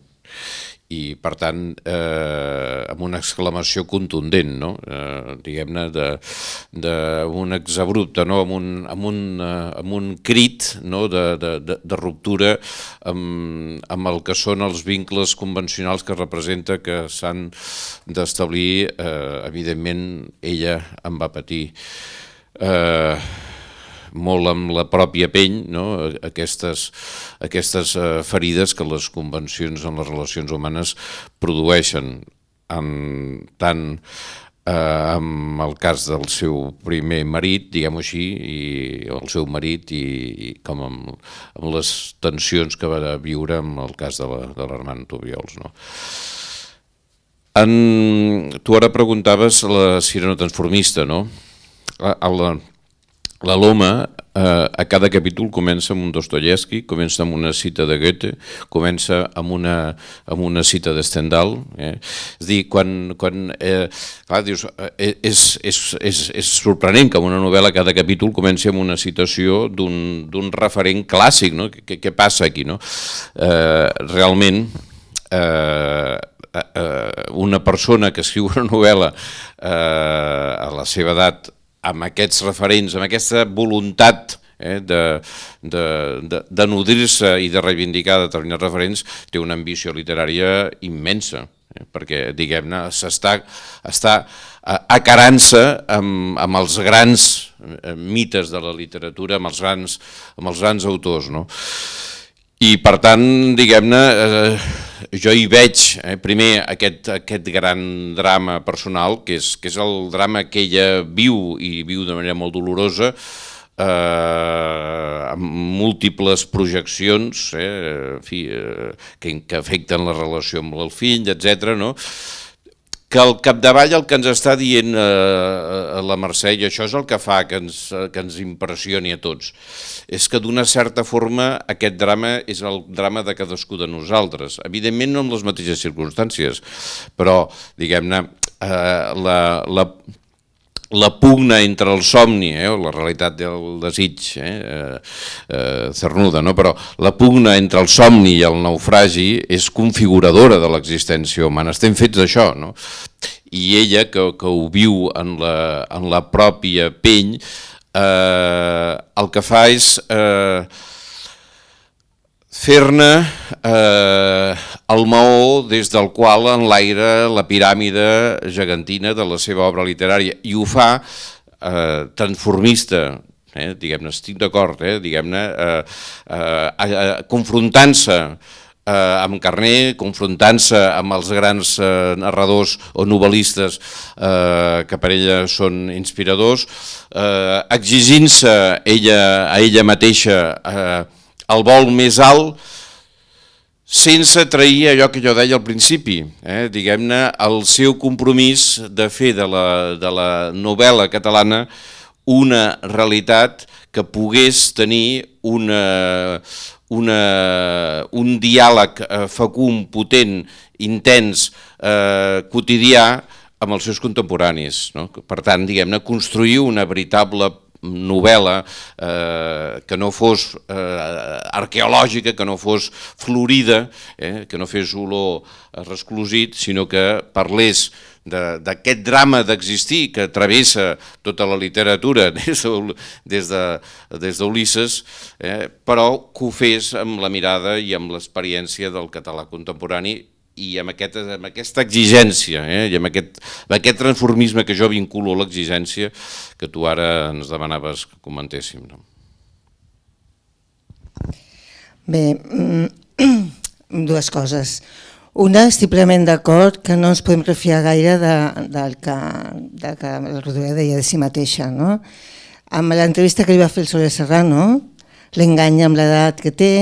i per tant eh, amb una exclamació contundent no? eh, diguem-ne d'un exabrupte no? amb, un, amb, un, eh, amb un crit no? de, de, de, de ruptura amb, amb el que són els vincles convencionals que representa que s'han d'establir eh, evidentment ella en va patir eh, molt amb la pròpia pell no? aquestes, aquestes eh, ferides que les convencions en les relacions humanes produeixen amb tant eh, amb el cas del seu primer marit, diguem-ho així, i el seu marit, i, i com amb, amb les tensions que va viure amb el cas de l'Armand Tobiols. No? En, tu ara preguntaves la sirena transformista, no? A, a la, la Loma eh, a cada capítol comença amb un Dostoyevsky, comença amb una cita de Goethe, comença amb una, amb una cita de Stendhal. Eh? És a dir, quan, quan eh, clar, dius, eh, és, és, és, és sorprenent que en una novel·la cada capítol comenci amb una citació d'un referent clàssic. No? Què, què passa aquí? No? Eh, realment, eh, eh, eh, una persona que escriu una novel·la eh, a la seva edat amb aquests referents, amb aquesta voluntat eh, de, de, de, de nodrir-se i de reivindicar determinats referents, té una ambició literària immensa, eh, perquè, diguem-ne, s'està està eh, acarant-se amb, amb els grans eh, mites de la literatura, amb els grans, amb els grans autors. No? I per tant, diguem-ne, eh, jo hi veig eh, primer aquest, aquest gran drama personal, que és, que és el drama que ella viu i viu de manera molt dolorosa, eh, amb múltiples projeccions eh, en fi, eh, que, que afecten la relació amb el fill, etc. no? que el capdavall el que ens està dient eh, eh, la Mercè, i això és el que fa que ens, eh, que ens impressioni a tots, és que d'una certa forma aquest drama és el drama de cadascú de nosaltres. Evidentment no amb les mateixes circumstàncies, però, diguem-ne, eh, la, la la pugna entre el somni, eh, o la realitat del desig, eh, eh, eh, cernuda, no? però la pugna entre el somni i el naufragi és configuradora de l'existència humana. Estem fets d'això, no? I ella, que, que ho viu en la, en la pròpia pell, eh, el que fa és... Eh, fer-ne eh, el maó des del qual l'aire la piràmide gegantina de la seva obra literària i ho fa eh, transformista, eh, diguem-ne, estic d'acord, eh, diguem-ne, eh, eh, eh, confrontant-se eh, amb Carné, confrontant-se amb els grans eh, narradors o novel·listes eh, que per ella són inspiradors, eh, exigint-se ella, a ella mateixa eh, el vol més alt sense trair allò que jo deia al principi, eh? diguem-ne, el seu compromís de fer de la, de la novel·la catalana una realitat que pogués tenir una, una, un diàleg eh, fecund, potent, intens, eh, quotidià, amb els seus contemporanis. No? Per tant, diguem-ne, construir una veritable novel·la eh, que no fos eh, arqueològica, que no fos florida, eh, que no fes olor resclosit, sinó que parlés d'aquest drama d'existir que travessa tota la literatura des d'Ulisses, de, eh, però que ho fes amb la mirada i amb l'experiència del català contemporani i amb, aquest, amb aquesta exigència eh, i amb aquest, amb aquest transformisme que jo vinculo a l'exigència que tu ara ens demanaves que comentéssim. No? Bé, mm, dues coses. Una, estic plenament d'acord que no ens podem refiar gaire de, del que, de que el Rodríguez deia de si mateixa. No? Amb l'entrevista que li va fer el Soler Serrano, l'enganya amb l'edat que té,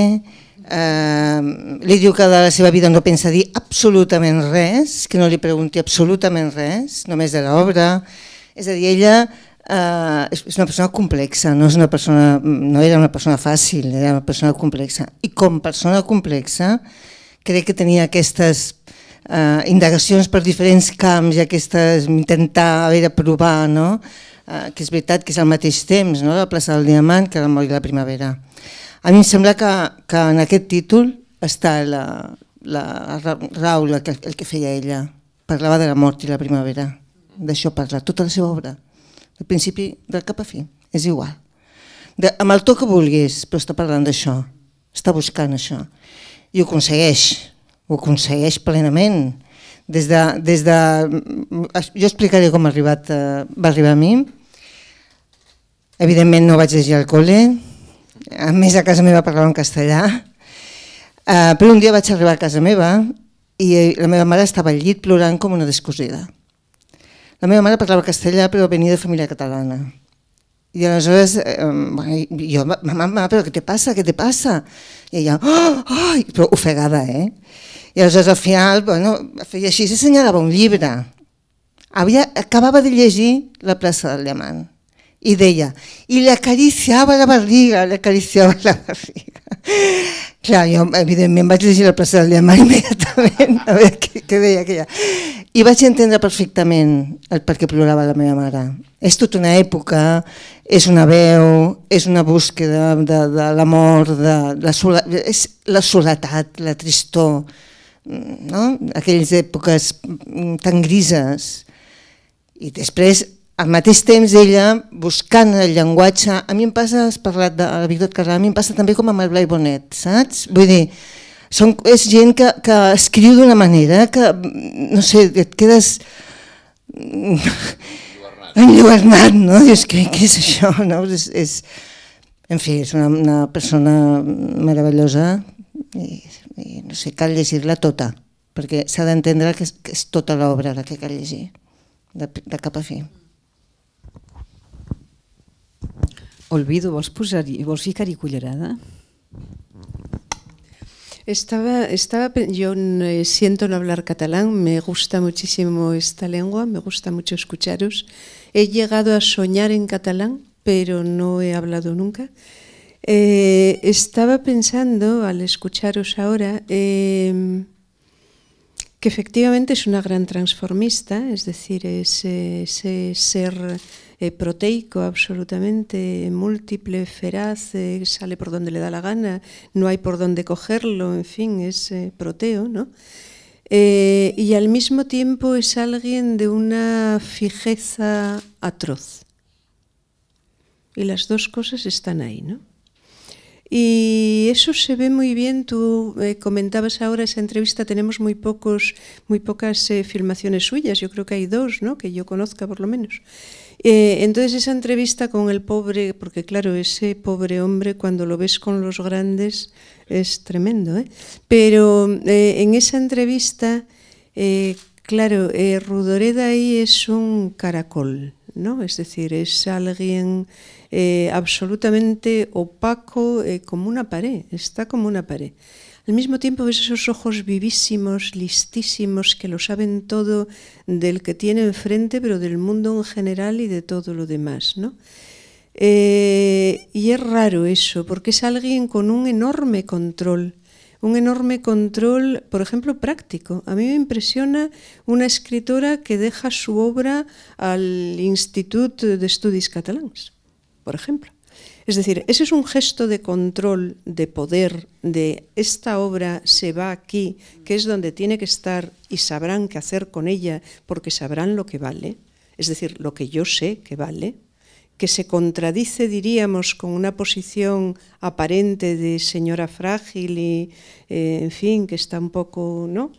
eh, li diu que de la seva vida no pensa dir absolutament res, que no li pregunti absolutament res, només de l'obra. És a dir, ella eh, és una persona complexa, no, és una persona, no era una persona fàcil, era una persona complexa. I com persona complexa, crec que tenia aquestes eh, indagacions per diferents camps i aquestes, intentar, haver de provar, no? Eh, que és veritat que és al mateix temps, no? la plaça del Diamant, que era mort de la primavera. A mi em sembla que, que en aquest títol està la, la raula, que, el que feia ella. Parlava de la mort i la primavera. D'això parla, tota la seva obra. Al principi, del cap a fi, és igual. De, amb el to que vulguis, però està parlant d'això. Està buscant això. I ho aconsegueix, ho aconsegueix plenament. Des de, des de, mm, jo explicaré com ha arribat, eh, va arribar a mi. Evidentment no vaig llegir al col·le, a més, a casa meva parlava en castellà. Uh, però un dia vaig arribar a casa meva i eh, la meva mare estava al llit plorant com una descosida. La meva mare parlava castellà però venia de família catalana. I aleshores, eh, bueno, jo, mama, però què te passa, què te passa? I ella, oh, oh, però ofegada, eh? I aleshores al final, bueno, feia així, s'assenyalava un llibre. Havia, acabava de llegir La plaça del Diamant y de ella. Y le acariciaba la barriga, le acariciaba la barriga. Clar, jo, evidentment, eh, vaig llegir la plaça del diamant immediatament, a veure què, què deia aquella. I vaig entendre perfectament el per què plorava la meva mare. És tota una època, és una veu, és una búsqueda de, de l'amor, de, de la sola, és la soledat, la tristor, mm, no? aquelles èpoques mm, tan grises. I després al mateix temps ella, buscant el llenguatge, a mi em passa, has parlat de la Victòria Carrà, a mi em passa també com amb el Blai Bonet, saps? Vull dir, són, és gent que, que escriu d'una manera que, no sé, et quedes... Enlluernat, no? Dius, què, què és això? No? És, és, en fi, és una, una persona meravellosa i, i no sé, cal llegir-la tota, perquè s'ha d'entendre que, és, que és tota l'obra la que cal llegir, de, de cap a fi. Mm. Olvido, vos, y vos ficar-hi cullerada? Estaba, estaba, yo eh, siento no hablar catalán, me gusta muchísimo esta lengua, me gusta mucho escucharos. He llegado a soñar en catalán, pero no he hablado nunca. Eh, estaba pensando al escucharos ahora em, que efectivamente es una gran transformista, es decir, ese ser eh, proteico absolutamente múltiple, feraz, eh, sale por donde le da la gana, no hay por dónde cogerlo, en fin, es eh, proteo, ¿no? y al mismo tiempo es alguien de una fijeza atroz. Y las dos cosas están ahí, ¿no? Y eso se ve muy bien. Tú comentabas ahora esa entrevista. Tenemos muy pocos, muy pocas filmaciones suyas. Yo creo que hay dos, ¿no? Que yo conozca, por lo menos. Eh, entonces esa entrevista con el pobre, porque claro, ese pobre hombre cuando lo ves con los grandes es tremendo, ¿eh? pero eh, en esa entrevista, eh, claro, Rudoreda ahí es un caracol, ¿no? Es decir, es alguien absolutamente opaco, como una pared, está como una pared. Al mismo tiempo ves esos ojos vivísimos, listísimos, que lo saben todo del que tiene enfrente, pero del mundo en general y de todo lo demás, ¿no? Eh, y es raro eso, porque es alguien con un enorme control, un enorme control, por ejemplo, práctico. A mí me impresiona una escritora que deja su obra al de Estudios Catalans, por ejemplo. Es decir, ese es un gesto de control, de poder, de esta obra se va aquí, que es donde tiene que estar y sabrán qué hacer con ella, porque sabrán lo que vale, es decir, lo que yo sé que vale, que se contradice, diríamos, con una posición aparente de señora frágil y, eh, en fin, que está un poco, ¿no?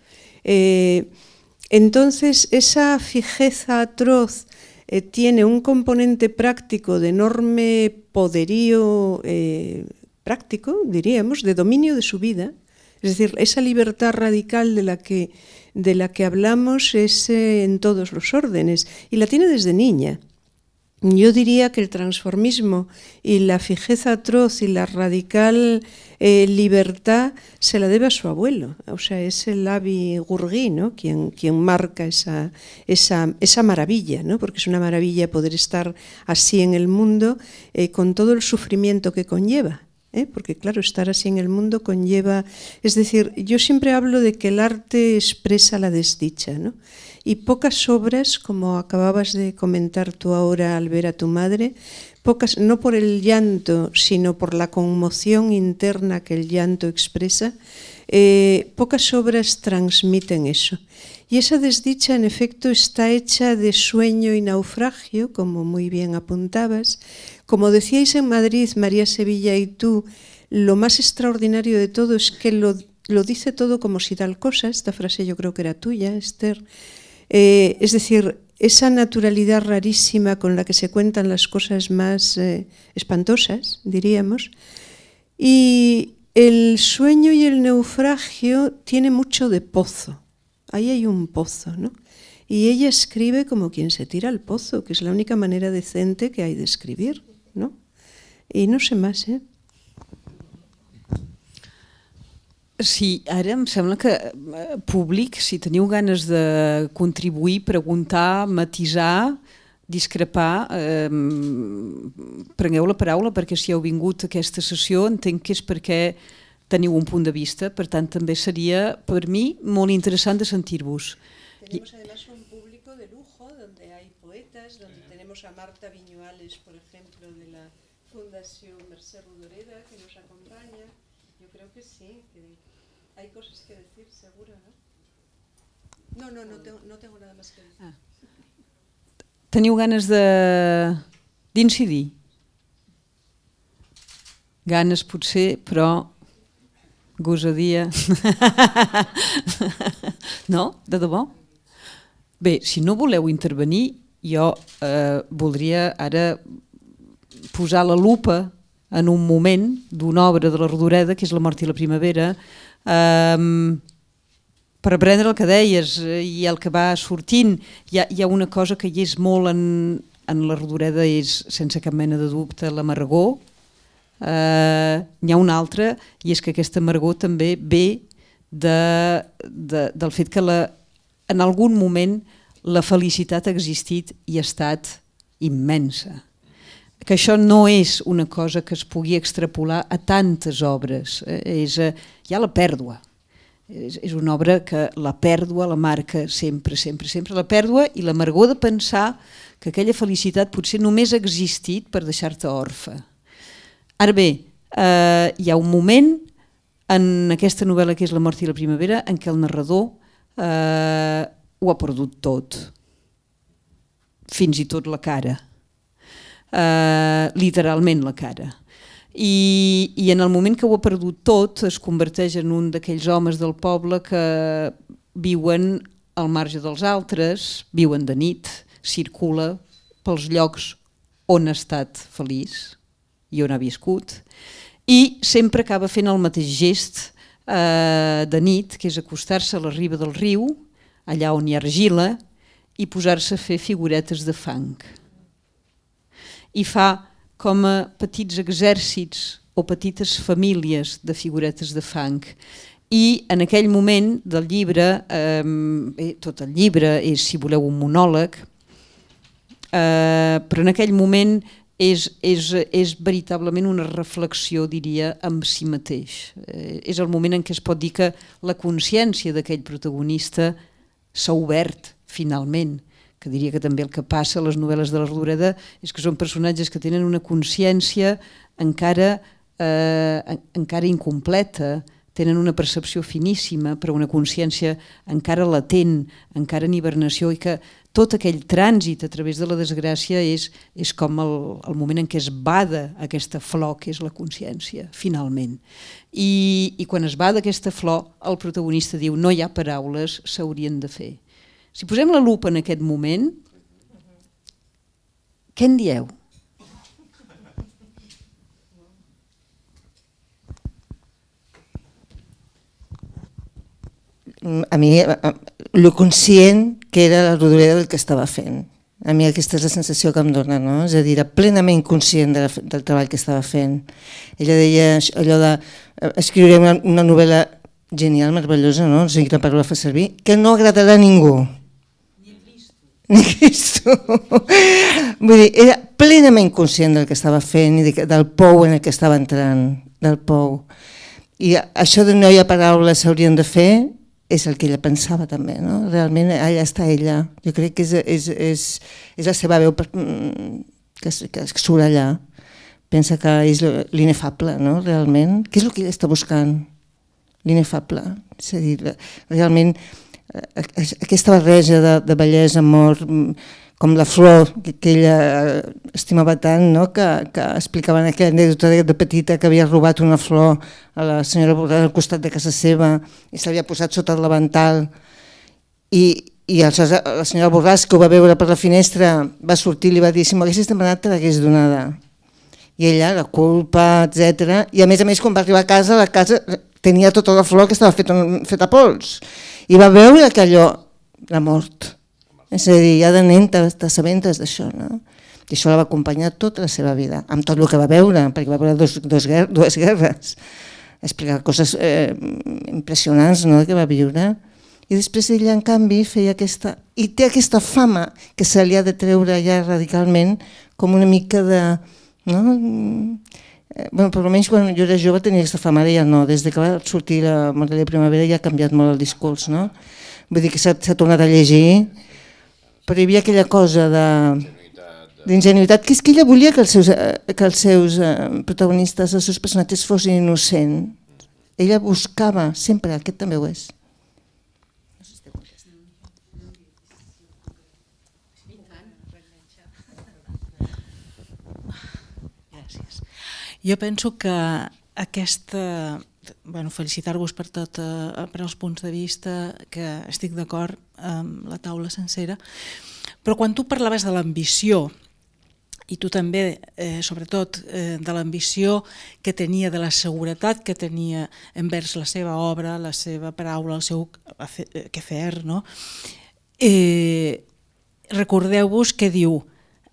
Eh, entonces, esa fijeza atroz eh, tiene un componente práctico de enorme poderío eh, práctico, diríamos, de dominio de su vida. Es decir, esa libertad radical de la que, de la que hablamos es eh, en todos los órdenes y la tiene desde niña. Yo diría que el transformismo y la fijeza atroz y la radical eh, libertad se la debe a su abuelo. O sea, es el Avi Gurgui quien, quien marca esa, esa, esa, maravilla, ¿no? porque es una maravilla poder estar así en el mundo eh, con todo el sufrimiento que conlleva. ¿eh? porque claro, estar así en el mundo conlleva... Es decir, yo siempre hablo de que el arte expresa la desdicha, ¿no? Y pocas obras, como acababas de comentar tú ahora al ver a tu madre, pocas, no por el llanto, sino por la conmoción interna que el llanto expresa, eh, pocas obras transmiten eso. Y esa desdicha, en efecto, está hecha de sueño y naufragio, como muy bien apuntabas, como decíais en Madrid, María Sevilla y tú, lo más extraordinario de todo es que lo, dice todo como si tal cosa, esta frase yo creo que era tuya, Esther. Eh, es decir, esa naturalidad rarísima con la que se cuentan las cosas más eh, espantosas, diríamos. Y el sueño y el naufragio tiene mucho de pozo. Ahí hay un pozo, ¿no? Y ella escribe como quien se tira al pozo, que es la única manera decente que hay de escribir. ¿no? I no sé més, Eh? Sí, ara em sembla que eh, públic, si teniu ganes de contribuir, preguntar, matisar, discrepar, eh, prengueu la paraula perquè si heu vingut a aquesta sessió entenc que és perquè teniu un punt de vista, per tant també seria per mi molt interessant de sentir-vos. més, un Tenemos a Marta Viñuales, por ejemplo, de la Fundación Mercer Rodoreda, que nos acompaña. Yo creo que sí, que hay cosas que decir, seguro, ¿no? No, no, no tengo, no tengo nada más que decir. Ah. Teniu ganes d'incidir? Ganes potser, però gosadia... no? De debò? Bé, si no voleu intervenir, jo eh, voldria ara posar la lupa en un moment d'una obra de la Rodoreda, que és La mort i la primavera, eh, per aprendre el que deies eh, i el que va sortint. Hi ha, hi ha una cosa que hi és molt en, en la Rodoreda, és sense cap mena de dubte l'amargor, eh, n'hi ha una altra, i és que aquesta amargor també ve de, de, del fet que la, en algun moment la felicitat ha existit i ha estat immensa. Que això no és una cosa que es pugui extrapolar a tantes obres, eh? és, eh, hi ha la pèrdua. És, és una obra que la pèrdua la marca sempre, sempre, sempre, la pèrdua i l'amargor de pensar que aquella felicitat potser només ha existit per deixar-te orfe. Ara bé, eh, hi ha un moment en aquesta novel·la que és La mort i la primavera en què el narrador eh, ho ha perdut tot, fins i tot la cara, uh, literalment la cara. I, I en el moment que ho ha perdut tot es converteix en un d'aquells homes del poble que viuen al marge dels altres, viuen de nit, circula pels llocs on ha estat feliç i on ha viscut, i sempre acaba fent el mateix gest eh, de nit, que és acostar-se a la riba del riu, allà on hi ha argila, i posar-se a fer figuretes de fang. I fa com a petits exèrcits o petites famílies de figuretes de fang. I en aquell moment del llibre, eh, tot el llibre és, si voleu, un monòleg, eh, però en aquell moment és, és, és veritablement una reflexió, diria, amb si mateix. Eh, és el moment en què es pot dir que la consciència d'aquell protagonista s'ha obert finalment que diria que també el que passa a les novel·les de la Rodoreda és que són personatges que tenen una consciència encara, eh, encara incompleta, tenen una percepció finíssima, però una consciència encara latent, encara en hibernació, i que tot aquell trànsit a través de la desgràcia és, és com el, el moment en què es bada aquesta flor que és la consciència, finalment. I, i quan es va d'aquesta flor, el protagonista diu no hi ha paraules, s'haurien de fer. Si posem la lupa en aquest moment, què en dieu? A mi, eh, eh, el conscient que era la rodoreda el que estava fent. A mi aquesta és la sensació que em dona, no? És a dir, era plenament conscient de la, del treball que estava fent. Ella deia allò de eh, escriure una, una novel·la genial, meravellosa, no? No sé quina paraula fa servir, que no agradarà a ningú. Ni a Cristo. Ni Vull dir, era plenament conscient del que estava fent i de, del pou en el que estava entrant, del pou. I això de no hi ha paraules s'haurien de fer és el que ella pensava també, no? Realment allà ah, està ella. Jo crec que és, és, és, és la seva veu per, mm, que, que surt allà. Pensa que és l'inefable, no? Realment. Què és el que ella està buscant? L'inefable. És a dir, realment eh, aquesta barreja de, de bellesa, amor, mm, com la Flor, que, que ella eh, estimava tant, no? que, que explicaven aquella anècdota de petita que havia robat una flor a la senyora Borrell al costat de casa seva i se posat sota el davantal. I, i el, la senyora Borràs, que ho va veure per la finestra, va sortir i li va dir si m'haguessis demanat te l'hagués donada. I ella, la culpa, etc. I a més a més, quan va arribar a casa, la casa tenia tota la flor que estava feta, feta pols. I va veure que allò, la mort és a dir, ja de nen t'assabentes d'això, no? I això la va acompanyar tota la seva vida, amb tot el que va veure, perquè va veure dos, dos guerres, dues guerres, explicar coses eh, impressionants no? que va viure. I després ella, en canvi, feia aquesta... I té aquesta fama que se li ha de treure ja radicalment com una mica de... No? Eh, bueno, però almenys quan jo era jove tenia aquesta fama, ara ja no. Des de que va sortir la de Primavera ja ha canviat molt el discurs, no? Vull dir que s'ha tornat a llegir però hi havia aquella cosa de d'ingenuïtat, que és que ella volia que els seus, eh, que els seus eh, protagonistes, els seus personatges fossin innocents. Ella buscava sempre, aquest també ho és. Jo penso que aquesta... Bueno, Felicitar-vos per tot, eh, per els punts de vista, que estic d'acord amb la taula sencera, però quan tu parlaves de l'ambició, i tu també, eh, sobretot, eh, de l'ambició que tenia, de la seguretat que tenia envers la seva obra, la seva paraula, el seu eh, que fer, no? Eh, Recordeu-vos que diu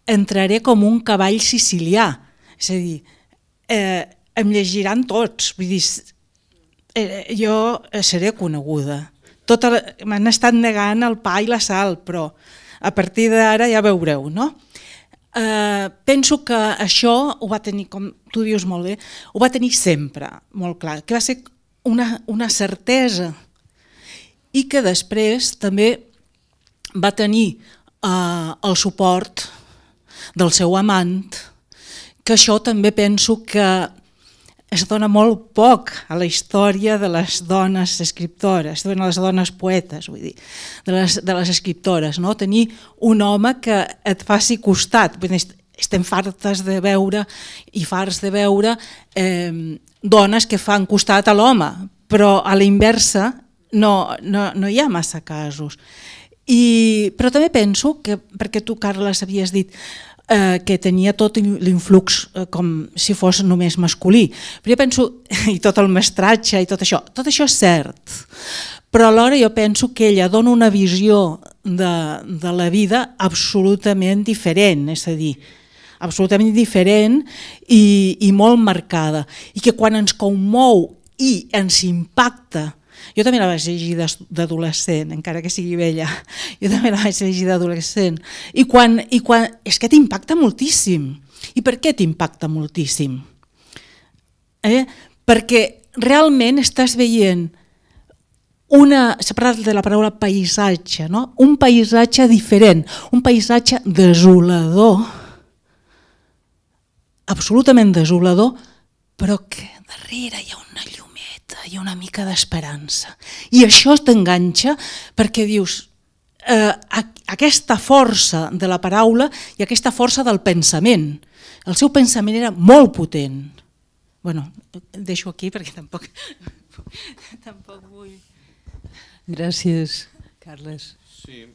entraré com un cavall sicilià, és a dir, eh, em llegiran tots, vull dir, eh, jo seré coneguda tota m'han estat negant el pa i la sal, però a partir d'ara ja veureu, no? Eh, penso que això ho va tenir, com tu dius molt bé, ho va tenir sempre molt clar, que va ser una, una certesa i que després també va tenir uh, el suport del seu amant, que això també penso que es dona molt poc a la història de les dones escriptores, de les dones poetes, vull dir, de les, de les escriptores, no? tenir un home que et faci costat, vull dir, estem fartes de veure i farts de veure eh, dones que fan costat a l'home, però a la inversa no, no, no hi ha massa casos. I, però també penso que, perquè tu, Carles, havies dit, eh, que tenia tot l'influx eh, com si fos només masculí. Però jo penso, i tot el mestratge i tot això, tot això és cert, però alhora jo penso que ella dona una visió de, de la vida absolutament diferent, és a dir, absolutament diferent i, i molt marcada, i que quan ens commou i ens impacta jo també la vaig llegir d'adolescent, encara que sigui vella. Jo també la vaig llegir d'adolescent. I, quan, I quan... És que t'impacta moltíssim. I per què t'impacta moltíssim? Eh? Perquè realment estàs veient una, s'ha parlat de la paraula paisatge, no? un paisatge diferent, un paisatge desolador, absolutament desolador, però que darrere hi ha una llum dubte i una mica d'esperança. I això t'enganxa perquè dius eh, aquesta força de la paraula i aquesta força del pensament. El seu pensament era molt potent. bueno, deixo aquí perquè tampoc, tampoc vull... Gràcies, Carles. Sí.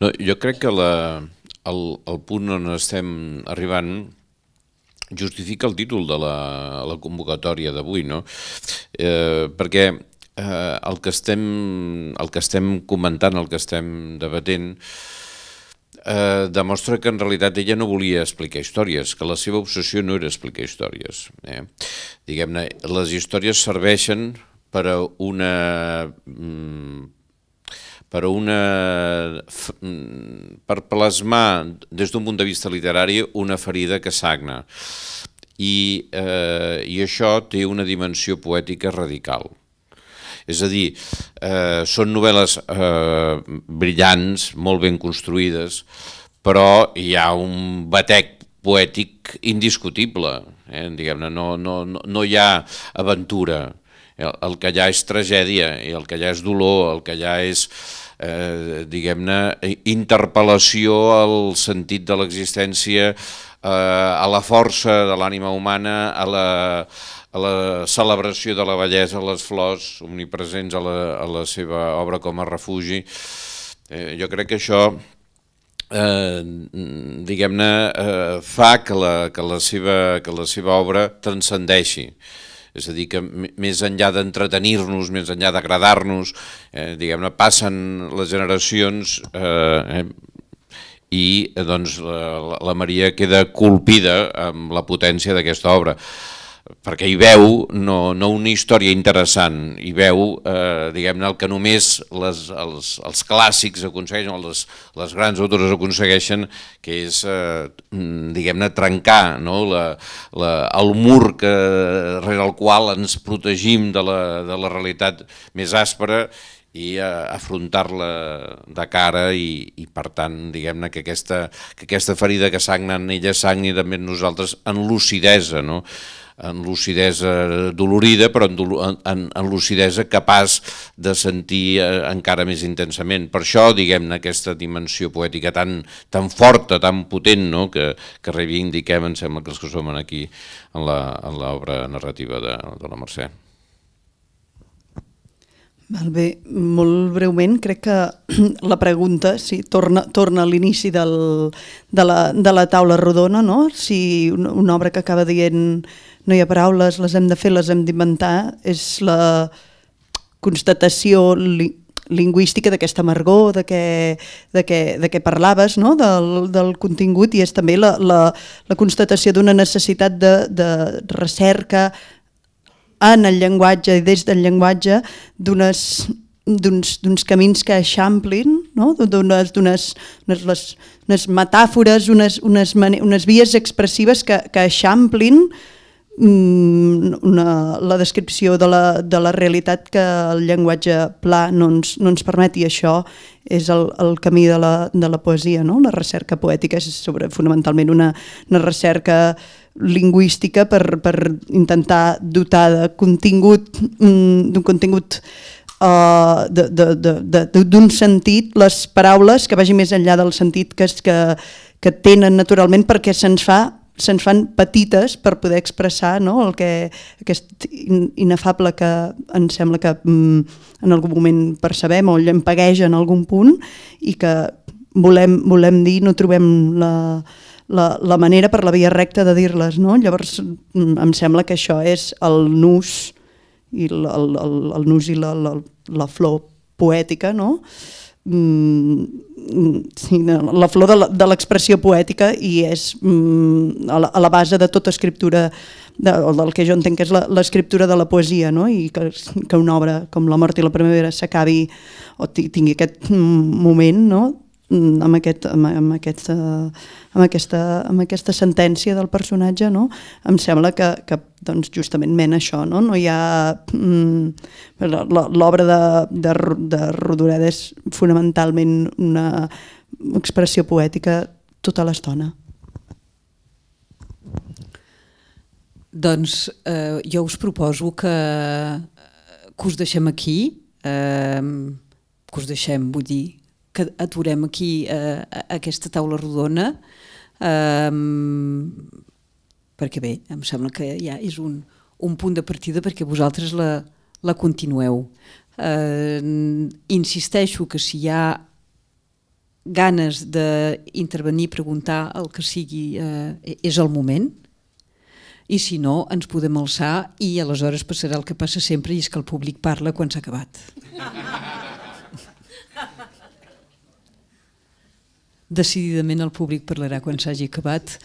No, jo crec que la, el, el punt on estem arribant justifica el títol de la, la convocatòria d'avui, no? Eh, perquè eh, el, que estem, el que estem comentant, el que estem debatent, eh, demostra que en realitat ella no volia explicar històries, que la seva obsessió no era explicar històries. Eh? Diguem-ne, les històries serveixen per a una mm, per, una, mm, per plasmar des d'un punt de vista literari una ferida que sagna. I, eh, I això té una dimensió poètica radical. És a dir, eh, són novel·les eh, brillants, molt ben construïdes, però hi ha un batec poètic indiscutible. Eh? Diguem-ne, no, no, no hi ha aventura. El, el que ha és tragèdia, i el que ha és dolor, el que ha és eh, diguem-ne, interpel·lació al sentit de l'existència, eh, a la força de l'ànima humana, a la, a la celebració de la bellesa, les flors omnipresents a la, a la seva obra com a refugi. Eh, jo crec que això eh, diguem-ne, eh, fa que la, que, la seva, que la seva obra transcendeixi. És a dir, que més enllà d'entretenir-nos, més enllà d'agradar-nos, eh, diguem-ne, passen les generacions eh, eh i eh, doncs, la, la Maria queda colpida amb la potència d'aquesta obra perquè hi veu no, no una història interessant, hi veu eh, diguem-ne el que només les, els, els clàssics aconsegueixen, o les, les grans autores aconsegueixen, que és eh, mm, diguem-ne trencar no? la, la, el mur que, rere el qual ens protegim de la, de la realitat més àspera i eh, afrontar-la de cara i, i per tant, diguem-ne, que, aquesta, que aquesta ferida que sagna en ella sagni també en nosaltres en lucidesa, no? en lucidesa dolorida, però en, en, en lucidesa capaç de sentir eh, encara més intensament. Per això, diguem-ne, aquesta dimensió poètica tan, tan forta, tan potent, no? que, que reivindiquem, em sembla que els que som aquí en l'obra narrativa de, de la Mercè. Val bé, molt breument, crec que la pregunta, si sí, torna, torna a l'inici de, la, de la taula rodona, no? si una, una obra que acaba dient no hi ha paraules, les hem de fer, les hem d'inventar, és la constatació li, lingüística d'aquesta amargor, de què, de, què, de què parlaves, no? del, del contingut, i és també la, la, la constatació d'una necessitat de, de recerca, en el llenguatge i des del llenguatge d'uns camins que eixamplin, no? d'unes unes, unes, unes metàfores, unes, unes, unes vies expressives que, que eixamplin mm, una, la descripció de la, de la realitat que el llenguatge pla no ens, no ens permet i això és el, el camí de la, de la poesia, no? la recerca poètica és sobre, fonamentalment una, una recerca eh, lingüística per, per intentar dotar de contingut, mm, d'un contingut uh, d'un sentit les paraules que vagi més enllà del sentit que, es, que, que tenen naturalment perquè se'ns fa se'ns fan petites per poder expressar no, el que, aquest inefable que ens sembla que mm, en algun moment percebem o llampegueja en algun punt i que volem, volem dir, no trobem la, la, la manera per la via recta de dir-les. No? Llavors, mm, em sembla que això és el nus i el, el, el, el nus i la, la, la flor poètica, no? Mm, mm sí, la flor de l'expressió poètica i és mm, a, la, a la base de tota escriptura, de, o del que jo entenc que és l'escriptura de la poesia, no? i que, que una obra com La mort i la primavera s'acabi o tingui aquest mm, moment no? Mm, amb, aquest, amb, amb, aquesta, amb, aquesta, amb aquesta sentència del personatge, no? em sembla que, que doncs, justament mena això, no, no hi ha... Mm, L'obra de, de, de Rodoreda és fonamentalment una expressió poètica tota l'estona. Doncs eh, jo us proposo que, eh, que us deixem aquí, eh, que us deixem, vull dir, que aturem aquí eh, aquesta taula rodona, eh, perquè bé, em sembla que ja és un, un punt de partida perquè vosaltres la, la continueu. Eh, insisteixo que si hi ha ganes d'intervenir, preguntar el que sigui, eh, e-, és el moment, i si no, ens podem alçar i aleshores passarà el que passa sempre i és que el públic parla quan s'ha acabat. decididament el públic parlarà quan s'hagi acabat.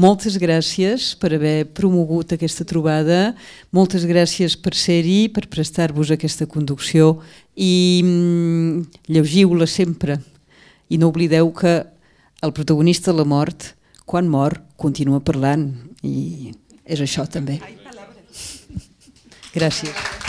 Moltes gràcies per haver promogut aquesta trobada, moltes gràcies per ser-hi, per prestar-vos aquesta conducció i mm, llegiu-la sempre. I no oblideu que el protagonista de la mort, quan mor, continua parlant i és això també. Gràcies.